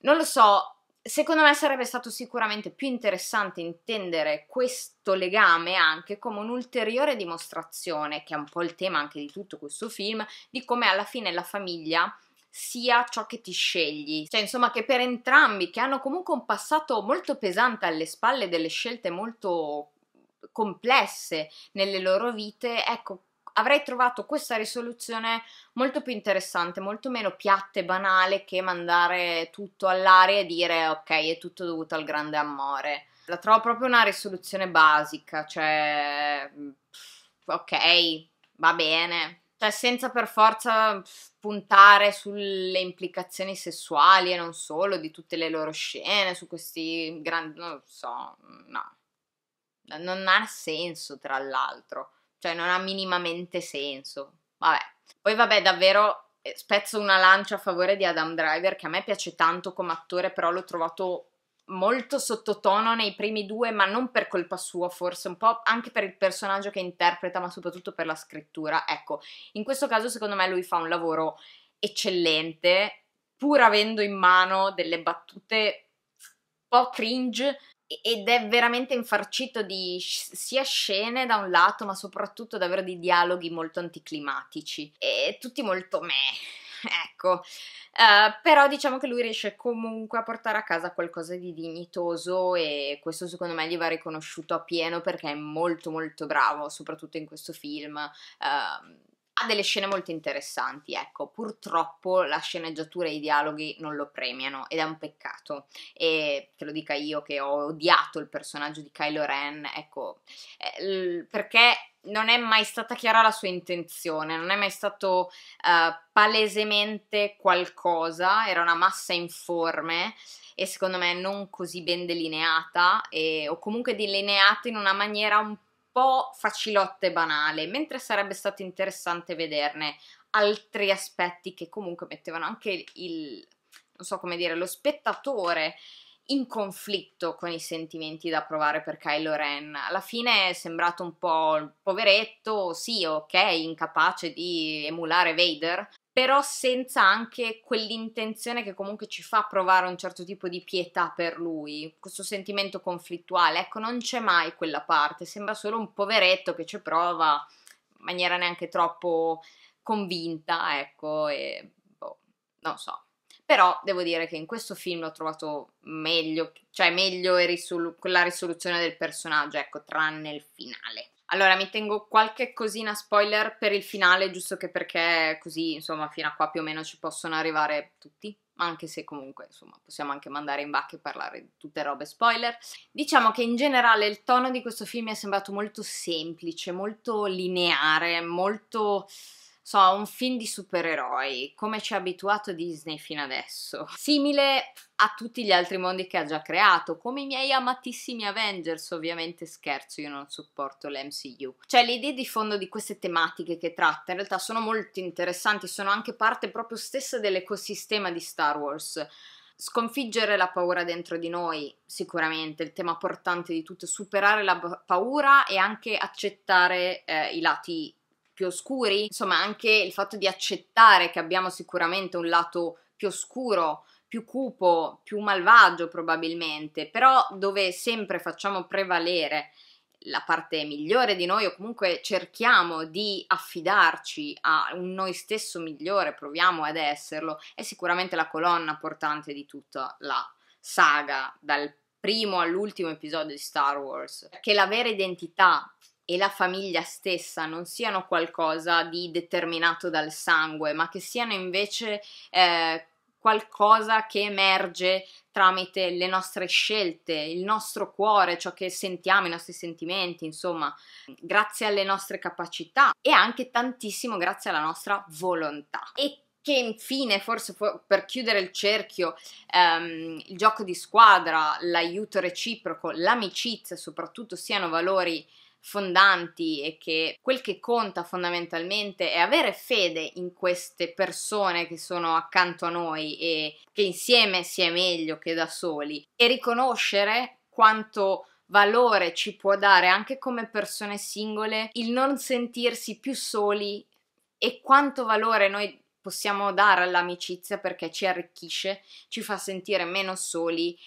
non lo so, secondo me sarebbe stato sicuramente più interessante intendere questo legame anche come un'ulteriore dimostrazione, che è un po' il tema anche di tutto questo film, di come alla fine la famiglia sia ciò che ti scegli. Cioè, insomma, che per entrambi, che hanno comunque un passato molto pesante alle spalle, delle scelte molto complesse nelle loro vite, ecco, avrei trovato questa risoluzione molto più interessante, molto meno piatta e banale che mandare tutto all'aria e dire ok, è tutto dovuto al grande amore. La trovo proprio una risoluzione basica, cioè mm, ok, va bene, cioè senza per forza puntare sulle implicazioni sessuali e non solo di tutte le loro scene, su questi grandi... non so, no. Non ha senso, tra l'altro. Cioè, non ha minimamente senso. Vabbè. Poi, vabbè, davvero eh, spezzo una lancia a favore di Adam Driver, che a me piace tanto come attore, però l'ho trovato molto sottotono nei primi due, ma non per colpa sua, forse un po' anche per il personaggio che interpreta, ma soprattutto per la scrittura. Ecco, in questo caso secondo me lui fa un lavoro eccellente, pur avendo in mano delle battute un po' cringe ed è veramente infarcito di sia scene da un lato, ma soprattutto davvero di dialoghi molto anticlimatici e tutti molto meh ecco, uh, però diciamo che lui riesce comunque a portare a casa qualcosa di dignitoso e questo secondo me gli va riconosciuto a pieno perché è molto molto bravo, soprattutto in questo film. Uh, ha delle scene molto interessanti, ecco, purtroppo la sceneggiatura e i dialoghi non lo premiano ed è un peccato. E te lo dica io che ho odiato il personaggio di Kylo Ren, ecco, eh, perché non è mai stata chiara la sua intenzione, non è mai stato uh, palesemente qualcosa, era una massa informe e secondo me non così ben delineata e, o comunque delineata in una maniera un po' facilotta e banale, mentre sarebbe stato interessante vederne altri aspetti che comunque mettevano anche il, non so come dire, lo spettatore in conflitto con i sentimenti da provare per Kylo Ren. Alla fine è sembrato un po' il poveretto, sì, ok, incapace di emulare Vader, però senza anche quell'intenzione che comunque ci fa provare un certo tipo di pietà per lui, questo sentimento conflittuale, ecco, non c'è mai quella parte, sembra solo un poveretto che ci prova in maniera neanche troppo convinta, ecco, e boh, non so. Però devo dire che in questo film l'ho trovato meglio, cioè meglio risolu- la risoluzione del personaggio, ecco, tranne il finale. Allora, mi tengo qualche cosina spoiler per il finale, giusto che perché così, insomma, fino a qua più o meno ci possono arrivare tutti, ma anche se comunque, insomma, possiamo anche mandare in vacca e parlare di tutte robe spoiler. Diciamo che in generale il tono di questo film mi è sembrato molto semplice, molto lineare, molto so, un film di supereroi, come ci ha abituato Disney fino adesso. Simile a tutti gli altri mondi che ha già creato, come i miei amatissimi Avengers, ovviamente scherzo, io non supporto l'MCU. Cioè le idee di fondo di queste tematiche che tratta in realtà sono molto interessanti, sono anche parte proprio stessa dell'ecosistema di Star Wars. Sconfiggere la paura dentro di noi, sicuramente, il tema portante di tutto, superare la paura e anche accettare eh, i lati più oscuri, insomma anche il fatto di accettare che abbiamo sicuramente un lato più oscuro, più cupo, più malvagio probabilmente, però dove sempre facciamo prevalere la parte migliore di noi o comunque cerchiamo di affidarci a un noi stesso migliore, proviamo ad esserlo, è sicuramente la colonna portante di tutta la saga, dal primo all'ultimo episodio di Star Wars, che la vera identità e la famiglia stessa non siano qualcosa di determinato dal sangue, ma che siano invece eh, qualcosa che emerge tramite le nostre scelte, il nostro cuore, ciò che sentiamo, i nostri sentimenti, insomma, grazie alle nostre capacità e anche tantissimo grazie alla nostra volontà. E che infine, forse per chiudere il cerchio, ehm, il gioco di squadra, l'aiuto reciproco, l'amicizia soprattutto siano valori fondanti e che quel che conta fondamentalmente è avere fede in queste persone che sono accanto a noi e che insieme si è meglio che da soli e riconoscere quanto valore ci può dare anche come persone singole il non sentirsi più soli e quanto valore noi possiamo dare all'amicizia perché ci arricchisce, ci fa sentire meno soli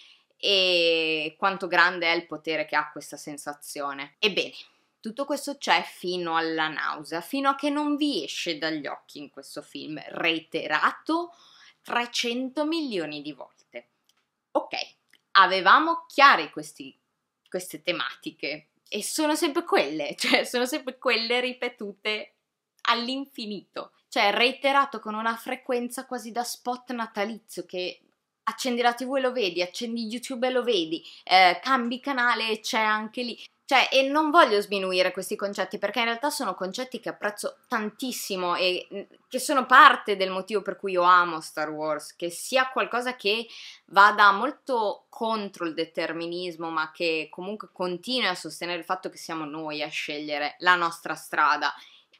e quanto grande è il potere che ha questa sensazione. Ebbene, tutto questo c'è fino alla nausea, fino a che non vi esce dagli occhi in questo film, reiterato 300 milioni di volte. Ok, avevamo chiare questi, queste tematiche e sono sempre quelle, cioè sono sempre quelle ripetute all'infinito, cioè reiterato con una frequenza quasi da spot natalizio che accendi la tv e lo vedi, accendi YouTube e lo vedi, eh, cambi canale e c'è anche lì. Cioè, e non voglio sminuire questi concetti perché in realtà sono concetti che apprezzo tantissimo e mm, che sono parte del motivo per cui io amo Star Wars, che sia qualcosa che vada molto contro il determinismo, ma che comunque continui a sostenere il fatto che siamo noi a scegliere la nostra strada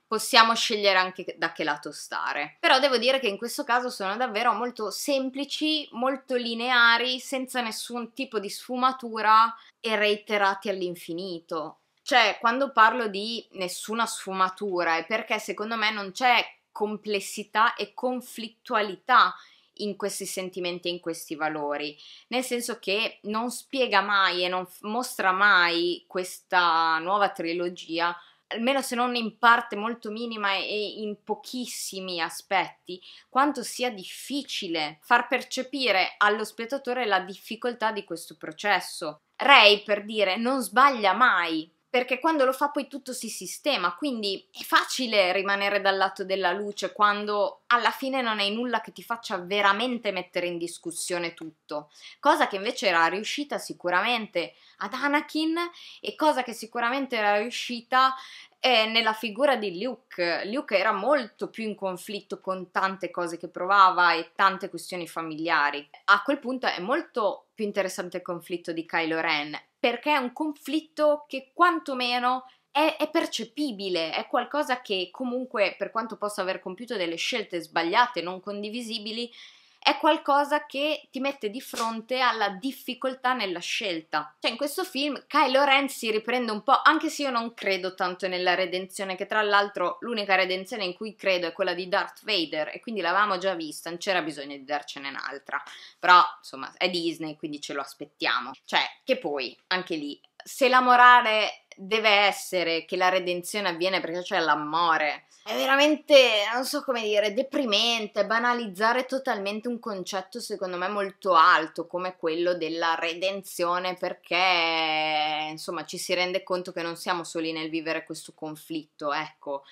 possiamo scegliere anche da che lato stare. Però devo dire che in questo caso sono davvero molto semplici, molto lineari, senza nessun tipo di sfumatura e reiterati all'infinito. Cioè, quando parlo di nessuna sfumatura è perché secondo me non c'è complessità e conflittualità in questi sentimenti e in questi valori, nel senso che non spiega mai e non mostra mai questa nuova trilogia almeno se non in parte molto minima e in pochissimi aspetti, quanto sia difficile far percepire allo spettatore la difficoltà di questo processo. Ray, per dire, non sbaglia mai, perché quando lo fa poi tutto si sistema, quindi è facile rimanere dal lato della luce quando alla fine non hai nulla che ti faccia veramente mettere in discussione tutto, cosa che invece era riuscita sicuramente ad Anakin e cosa che sicuramente era riuscita e nella figura di Luke, Luke era molto più in conflitto con tante cose che provava e tante questioni familiari. A quel punto è molto più interessante il conflitto di Kylo Ren, perché è un conflitto che quantomeno è, è, percepibile, è qualcosa che comunque, per quanto possa aver compiuto delle scelte sbagliate, non condivisibili, è qualcosa che ti mette di fronte alla difficoltà nella scelta. Cioè in questo film Kylo Ren si riprende un po', anche se io non credo tanto nella redenzione, che tra l'altro l'unica redenzione in cui credo è quella di Darth Vader e quindi l'avevamo già vista, non c'era bisogno di darcene un'altra. Però insomma è Disney, quindi ce lo aspettiamo. Cioè che poi anche lì se la morale deve essere che la redenzione avviene perché c'è l'amore, è veramente, non so come dire, deprimente, banalizzare totalmente un concetto secondo me molto alto come quello della redenzione perché insomma ci si rende conto che non siamo soli nel vivere questo conflitto, ecco.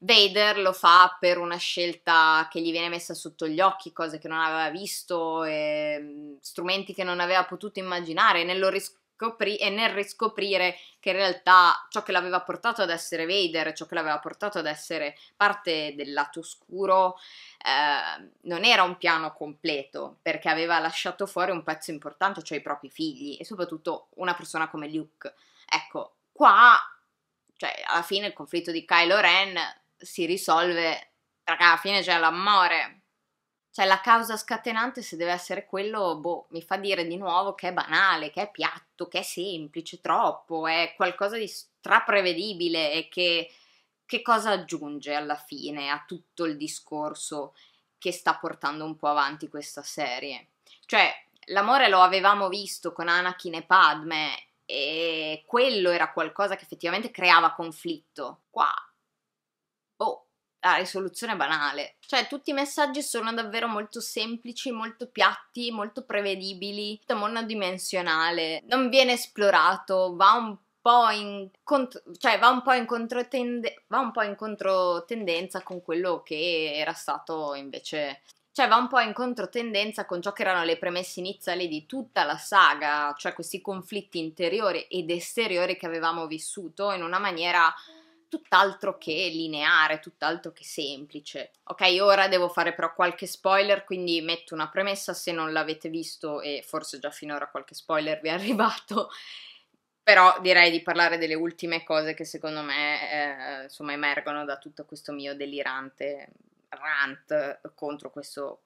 Vader lo fa per una scelta che gli viene messa sotto gli occhi, cose che non aveva visto, e ehm, strumenti che non aveva potuto immaginare. Nello, riscontro e nel riscoprire che in realtà ciò che l'aveva portato ad essere Vader, ciò che l'aveva portato ad essere parte del lato oscuro, eh, non era un piano completo, perché aveva lasciato fuori un pezzo importante, cioè i propri figli e soprattutto una persona come Luke. Ecco, qua, cioè alla fine il conflitto di Kylo Ren si risolve, raga, alla fine c'è l'amore, cioè la causa scatenante, se deve essere quello, boh, mi fa dire di nuovo che è banale, che è piatto, che è semplice, troppo, è qualcosa di straprevedibile e che, che cosa aggiunge alla fine a tutto il discorso che sta portando un po' avanti questa serie. Cioè, l'amore lo avevamo visto con Anakin e Padme e quello era qualcosa che effettivamente creava conflitto. Qua la risoluzione banale. Cioè, tutti i messaggi sono davvero molto semplici, molto piatti, molto prevedibili, tutto monodimensionale. Non viene esplorato, va un po' in, cont- cioè, va un po in, controtende- va un po in controtendenza con quello che era stato invece cioè va un po' in controtendenza con ciò che erano le premesse iniziali di tutta la saga, cioè questi conflitti interiori ed esteriori che avevamo vissuto in una maniera tutt'altro che lineare, tutt'altro che semplice. Ok, ora devo fare però qualche spoiler, quindi metto una premessa se non l'avete visto e forse già finora qualche spoiler vi è arrivato. Però direi di parlare delle ultime cose che secondo me eh, insomma emergono da tutto questo mio delirante rant contro questo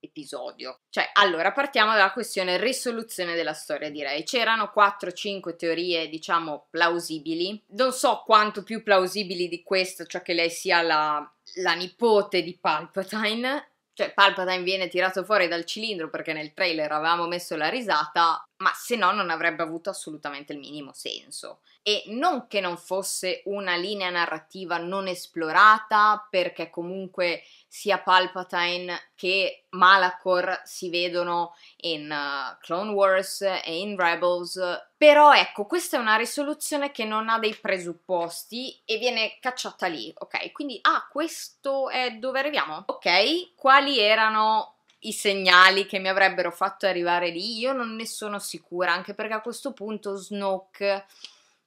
episodio. Cioè, allora partiamo dalla questione risoluzione della storia, direi. C'erano 4-5 teorie, diciamo, plausibili. Non so quanto più plausibili di questa, cioè che lei sia la, la nipote di Palpatine, cioè, Palpatine viene tirato fuori dal cilindro perché nel trailer avevamo messo la risata, ma se no non avrebbe avuto assolutamente il minimo senso. E non che non fosse una linea narrativa non esplorata, perché comunque sia Palpatine che Malachor si vedono in eh, Clone Wars e in Rebels però ecco, questa è una risoluzione che non ha dei presupposti e viene cacciata lì, ok? Quindi, ah, questo è dove arriviamo? Ok, quali erano i segnali che mi avrebbero fatto arrivare lì? Io non ne sono sicura, anche perché a questo punto Snoke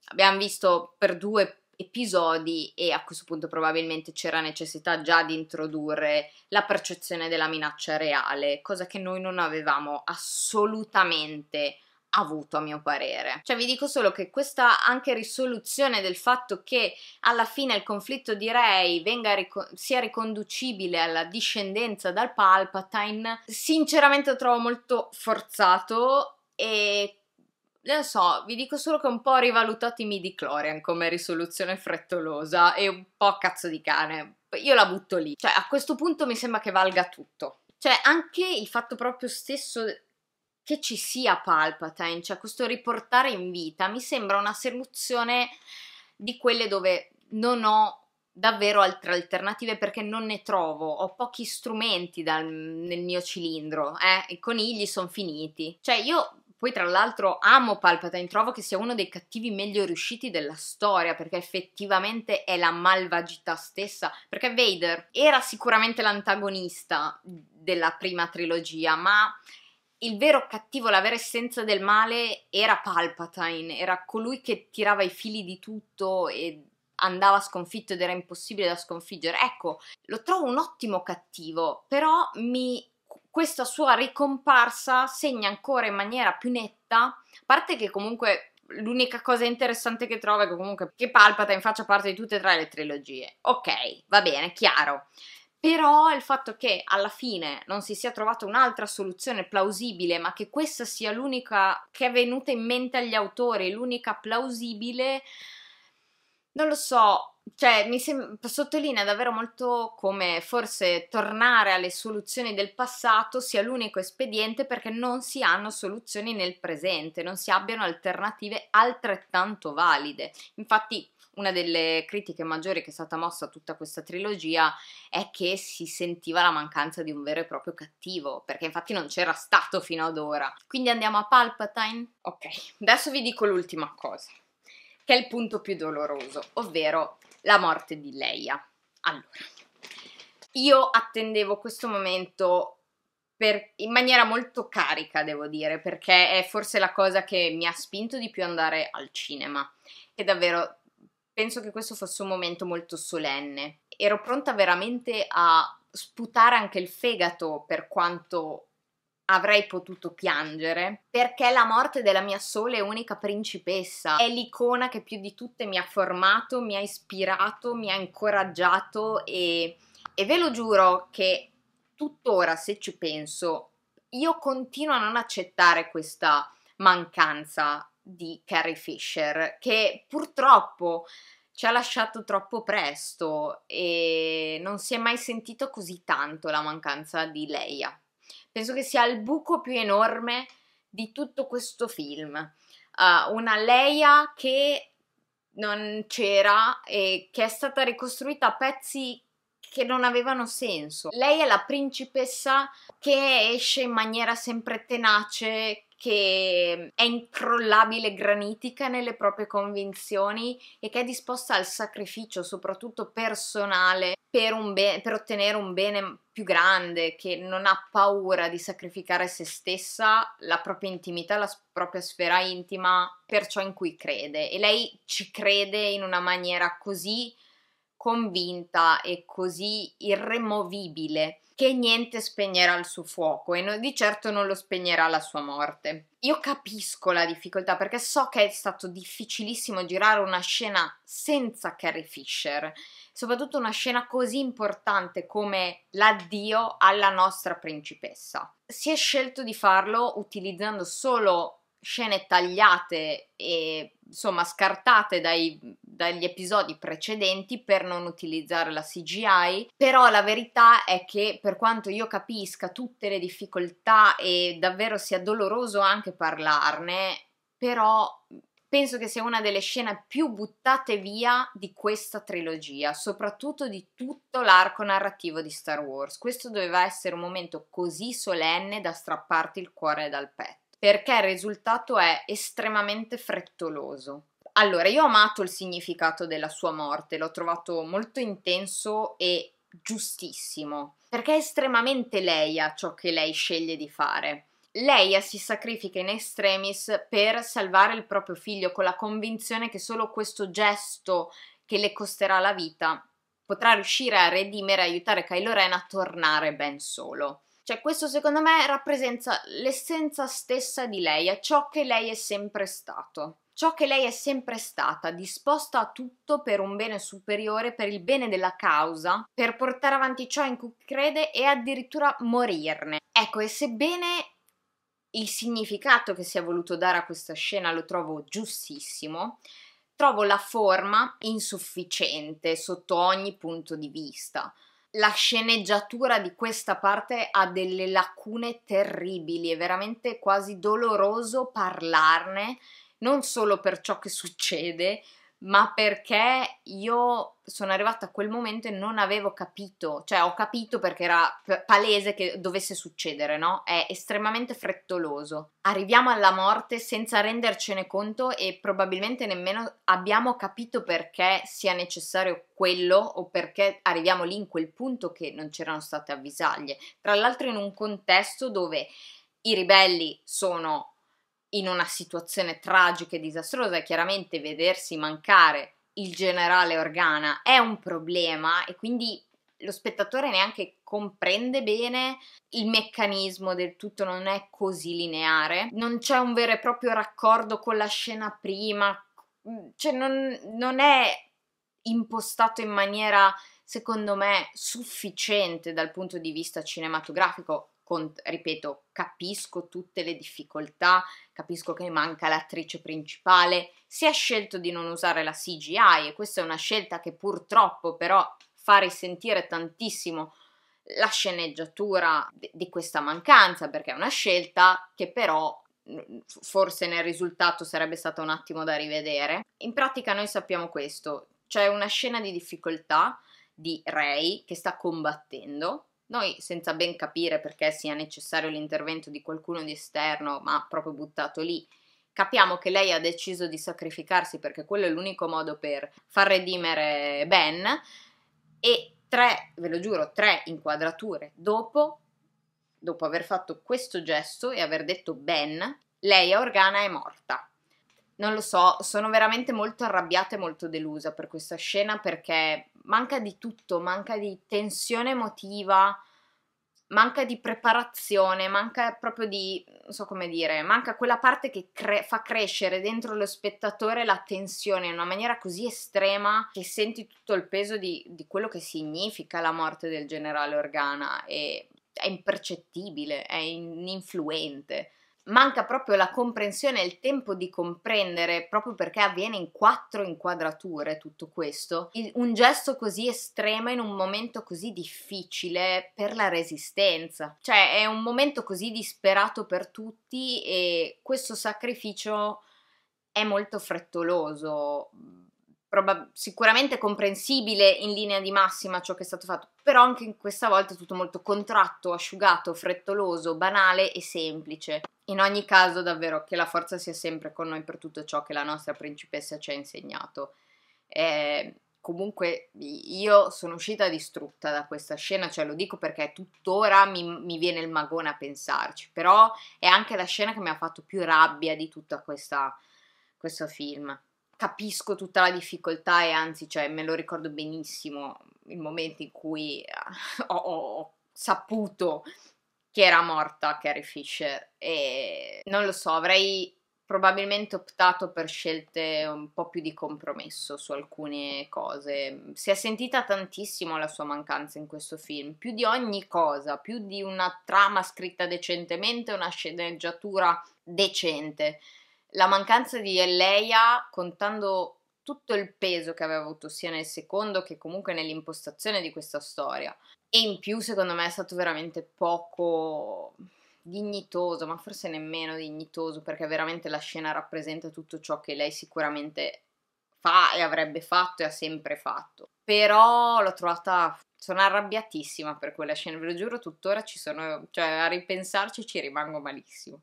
abbiamo visto per due episodi e a questo punto probabilmente c'era necessità già di introdurre la percezione della minaccia reale, cosa che noi non avevamo assolutamente avuto a mio parere. Cioè vi dico solo che questa anche risoluzione del fatto che alla fine il conflitto di Rey venga ric- sia riconducibile alla discendenza dal Palpatine, sinceramente lo trovo molto forzato e non so, vi dico solo che ho un po' rivalutato i midi chlorian come risoluzione frettolosa e un po' cazzo di cane. Io la butto lì. Cioè, a questo punto mi sembra che valga tutto. Cioè, anche il fatto proprio stesso che ci sia Palpatine, cioè questo riportare in vita, mi sembra una soluzione di quelle dove non ho davvero altre alternative perché non ne trovo, ho pochi strumenti dal, nel mio cilindro, eh? i conigli sono finiti. Cioè io poi tra l'altro amo Palpatine, trovo che sia uno dei cattivi meglio riusciti della storia perché effettivamente è la malvagità stessa, perché Vader era sicuramente l'antagonista della prima trilogia, ma il vero cattivo, la vera essenza del male era Palpatine, era colui che tirava i fili di tutto e andava sconfitto ed era impossibile da sconfiggere. Ecco, lo trovo un ottimo cattivo, però mi, questa sua ricomparsa segna ancora in maniera più netta, a parte che comunque l'unica cosa interessante che trovo è che comunque che Palpatine faccia parte di tutte e tre le trilogie. Ok, va bene, chiaro. Però il fatto che alla fine non si sia trovata un'altra soluzione plausibile, ma che questa sia l'unica che è venuta in mente agli autori, l'unica plausibile, non lo so, cioè, mi sem- sottolinea davvero molto come forse tornare alle soluzioni del passato sia l'unico espediente perché non si hanno soluzioni nel presente, non si abbiano alternative altrettanto valide. Infatti, una delle critiche maggiori che è stata mossa a tutta questa trilogia è che si sentiva la mancanza di un vero e proprio cattivo, perché infatti non c'era stato fino ad ora. Quindi andiamo a Palpatine. Ok, adesso vi dico l'ultima cosa, che è il punto più doloroso, ovvero la morte di Leia. Allora, io attendevo questo momento per, in maniera molto carica, devo dire, perché è forse la cosa che mi ha spinto di più andare al cinema. E davvero penso che questo fosse un momento molto solenne. Ero pronta veramente a sputare anche il fegato per quanto avrei potuto piangere perché la morte della mia sola e unica principessa è l'icona che più di tutte mi ha formato, mi ha ispirato, mi ha incoraggiato e, e ve lo giuro che tuttora se ci penso io continuo a non accettare questa mancanza di Carrie Fisher, che purtroppo ci ha lasciato troppo presto e non si è mai sentito così tanto la mancanza di Leia. Penso che sia il buco più enorme di tutto questo film. Uh, una Leia che non c'era e che è stata ricostruita a pezzi che non avevano senso. Lei è la principessa che esce in maniera sempre tenace, che mhmm, è incrollabile, granitica nelle proprie convinzioni e che è disposta al sacrificio, soprattutto personale, per, be- per ottenere un bene mhmm, più grande, che non ha paura di sacrificare se stessa, la propria intimità, la propria sfera intima per ciò in cui crede. E lei ci crede in una maniera così convinta e così irremovibile che niente spegnerà il suo fuoco e no, di certo non lo spegnerà la sua morte. Io capisco la difficoltà perché so che è stato difficilissimo girare una scena senza Carrie Fisher, soprattutto una scena così importante come l'addio alla nostra principessa. Si è scelto di farlo utilizzando solo scene tagliate e insomma scartate dai, dagli episodi precedenti per non utilizzare la CGI, però la verità è che per quanto io capisca tutte le difficoltà e davvero sia doloroso anche parlarne, però penso che sia una delle scene più buttate via di questa trilogia, soprattutto di tutto l'arco narrativo di Star Wars. Questo doveva essere un momento così solenne da strapparti il cuore dal petto perché il risultato è estremamente frettoloso. Allora, io ho amato il significato della sua morte, l'ho trovato molto intenso e giustissimo, perché è estremamente lei a ciò che lei sceglie di fare. Leia si sacrifica in extremis per salvare il proprio figlio con la convinzione che solo questo gesto che le costerà la vita potrà riuscire a redimere e aiutare Kylo Ren a tornare ben solo. Cioè, questo secondo me rappresenta l'essenza stessa di lei, è ciò che lei è sempre stato. Ciò che lei è sempre stata, disposta a tutto per un bene superiore, per il bene della causa, per portare avanti ciò in cui crede e addirittura morirne. Ecco, e sebbene il significato che si è voluto dare a questa scena lo trovo giustissimo, trovo la forma insufficiente sotto ogni punto di vista la sceneggiatura di questa parte ha delle lacune terribili, è veramente quasi doloroso parlarne, non solo per ciò che succede, ma perché io sono arrivata a quel momento e non avevo capito, cioè ho capito perché era palese che dovesse succedere, no? È estremamente frettoloso. Arriviamo alla morte senza rendercene conto e probabilmente nemmeno abbiamo capito perché sia necessario quello o perché arriviamo lì in quel punto che non c'erano state avvisaglie. Tra l'altro in un contesto dove i ribelli sono in una situazione tragica e disastrosa e chiaramente vedersi mancare il generale Organa è un problema e quindi lo spettatore neanche comprende bene il meccanismo del tutto, non è così lineare, non c'è un vero e proprio raccordo con la scena prima, mm, cioè non, non è impostato in maniera secondo me sufficiente dal punto di vista cinematografico con, ripeto, capisco tutte le difficoltà, capisco che manca l'attrice principale, si è scelto di non usare la CGI e questa è una scelta che purtroppo però fa risentire tantissimo la sceneggiatura di questa mancanza, perché è una scelta che però mm, forse nel risultato sarebbe stata un attimo da rivedere. In pratica noi sappiamo questo, c'è una scena di difficoltà di Ray che sta combattendo noi, senza ben capire perché sia necessario l'intervento di qualcuno di esterno, ma proprio buttato lì, capiamo che lei ha deciso di sacrificarsi perché quello è l'unico modo per far redimere Ben e tre, ve lo giuro, tre inquadrature dopo, dopo aver fatto questo gesto e aver detto Ben, lei a Organa è morta non lo so, sono veramente molto arrabbiata e molto delusa per questa scena perché manca di tutto, manca di tensione emotiva, manca di preparazione, manca proprio di, non so come dire, manca quella parte che cre- fa crescere dentro lo spettatore la tensione in una maniera così estrema che senti tutto il peso di, di quello che significa la morte del generale Organa e è impercettibile, è ininfluente manca proprio la comprensione e il tempo di comprendere, proprio perché avviene in quattro inquadrature tutto questo, il, un gesto così estremo in un momento così difficile per la resistenza. Cioè è un momento così disperato per tutti e questo sacrificio è molto frettoloso. Probab- sicuramente comprensibile in linea di massima ciò che è stato fatto, però anche questa volta è tutto molto contratto, asciugato, frettoloso, banale e semplice. In ogni caso, davvero, che la forza sia sempre con noi per tutto ciò che la nostra principessa ci ha insegnato. Eh, comunque io sono uscita distrutta da questa scena, cioè lo dico perché tuttora mi, mi, viene il magone a pensarci, però è anche la scena che mi ha fatto più rabbia di tutto questo film. Capisco tutta la difficoltà e anzi, cioè, me lo ricordo benissimo il momento in cui eh, ho, ho saputo che era morta Carrie Fisher e non lo so, avrei probabilmente optato per scelte un po' più di compromesso su alcune cose. Si è sentita tantissimo la sua mancanza in questo film, più di ogni cosa, più di una trama scritta decentemente, una sceneggiatura decente. La mancanza di Eleia, contando tutto il peso che aveva avuto sia nel secondo che comunque nell'impostazione di questa storia, e in più, secondo me, è stato veramente poco dignitoso, ma forse nemmeno dignitoso, perché veramente la scena rappresenta tutto ciò che lei sicuramente fa e avrebbe fatto e ha sempre fatto. Però l'ho trovata. Sono arrabbiatissima per quella scena, ve lo giuro, tuttora ci sono. cioè, a ripensarci ci rimango malissimo.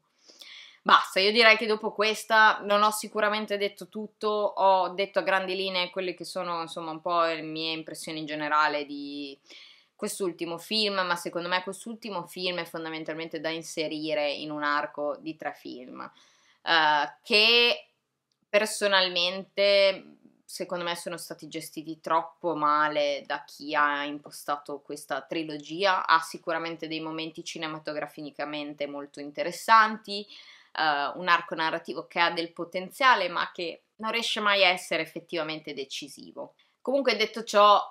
Basta, io direi che dopo questa non ho sicuramente detto tutto, ho detto a grandi linee quelle che sono, insomma, un po' le mie impressioni in generale di quest'ultimo film, ma secondo me quest'ultimo film è fondamentalmente da inserire in un arco di tre film, uh, che personalmente secondo me sono stati gestiti troppo male da chi ha impostato questa trilogia, ha sicuramente dei momenti cinematograficamente molto interessanti, uh, un arco narrativo che ha del potenziale ma che non riesce mai a essere effettivamente decisivo. Comunque detto ciò,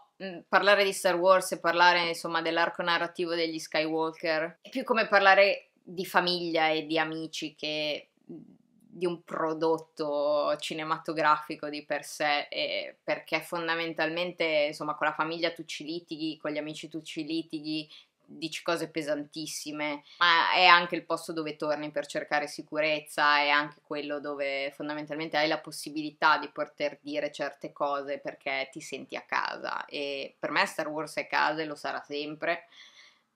parlare di Star Wars e parlare insomma dell'arco narrativo degli Skywalker è più come parlare di famiglia e di amici che di un prodotto cinematografico di per sé eh, perché fondamentalmente insomma con la famiglia tu ci litighi, con gli amici tu ci litighi, dici cose pesantissime, ma è anche il posto dove torni per cercare sicurezza, è anche quello dove fondamentalmente hai la possibilità di poter dire certe cose perché ti senti a casa e per me Star Wars è casa e lo sarà sempre.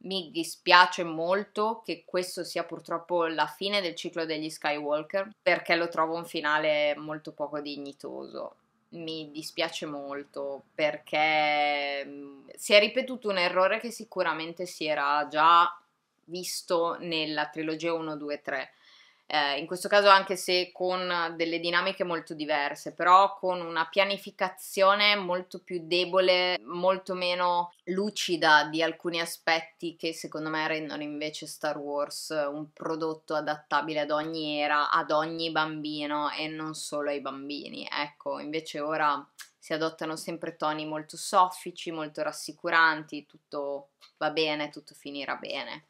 Mi dispiace molto che questo sia purtroppo la fine del ciclo degli Skywalker perché lo trovo un finale molto poco dignitoso mi dispiace molto perché mm, si è ripetuto un errore che sicuramente si era già visto nella trilogia 1, 2, 3, eh, in questo caso anche se con delle dinamiche molto diverse, però con una pianificazione molto più debole, molto meno lucida di alcuni aspetti che secondo me rendono invece Star Wars un prodotto adattabile ad ogni era, ad ogni bambino e non solo ai bambini. Ecco, invece ora si adottano sempre toni molto soffici, molto rassicuranti, tutto va bene, tutto finirà bene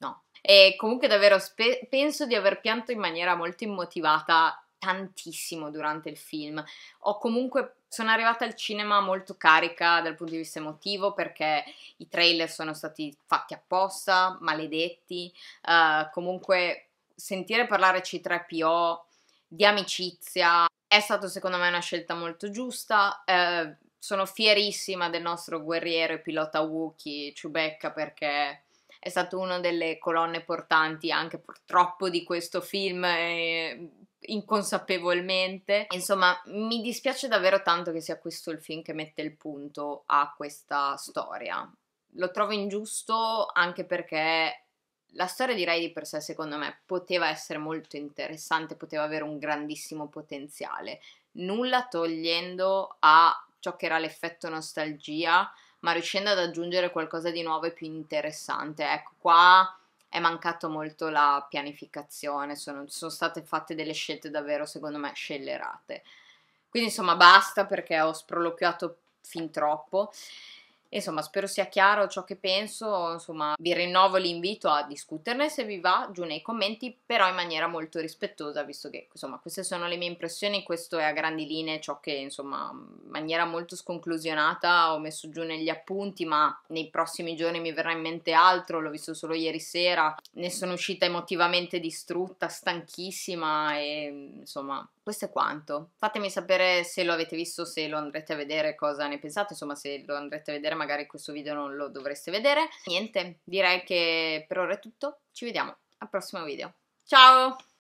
no. E comunque davvero spe- penso di aver pianto in maniera molto immotivata tantissimo durante il film. Ho comunque sono arrivata al cinema molto carica dal punto di vista emotivo perché i trailer sono stati fatti apposta, maledetti. Uh, comunque sentire parlare C3PO di amicizia è stata secondo me una scelta molto giusta. Uh, sono fierissima del nostro guerriero e pilota Wookiee Chewbacca perché è stato una delle colonne portanti anche purtroppo di questo film. Eh, inconsapevolmente. Insomma, mi dispiace davvero tanto che sia questo il film che mette il punto a questa storia. Lo trovo ingiusto anche perché la storia di Ray di per sé, secondo me, poteva essere molto interessante, poteva avere un grandissimo potenziale. Nulla togliendo a ciò che era l'effetto nostalgia ma riuscendo ad aggiungere qualcosa di nuovo e più interessante. Ecco, qua è mancata molto la pianificazione, sono, sono state fatte delle scelte davvero, secondo me, scellerate. Quindi insomma basta perché ho sproloquiato fin troppo. Insomma, spero sia chiaro ciò che penso, insomma, vi rinnovo l'invito a discuterne se vi va giù nei commenti, però in maniera molto rispettosa, visto che, insomma, queste sono le mie impressioni, questo è a grandi linee ciò che, insomma, in maniera molto sconclusionata ho messo giù negli appunti, ma nei prossimi giorni mi verrà in mente altro, l'ho visto solo ieri sera, ne sono uscita emotivamente distrutta, stanchissima e, insomma, questo è quanto. Fatemi sapere se lo avete visto, se lo andrete a vedere, cosa ne pensate. Insomma, se lo andrete a vedere, magari questo video non lo dovreste vedere. Niente, direi che per ora è tutto. Ci vediamo al prossimo video. Ciao!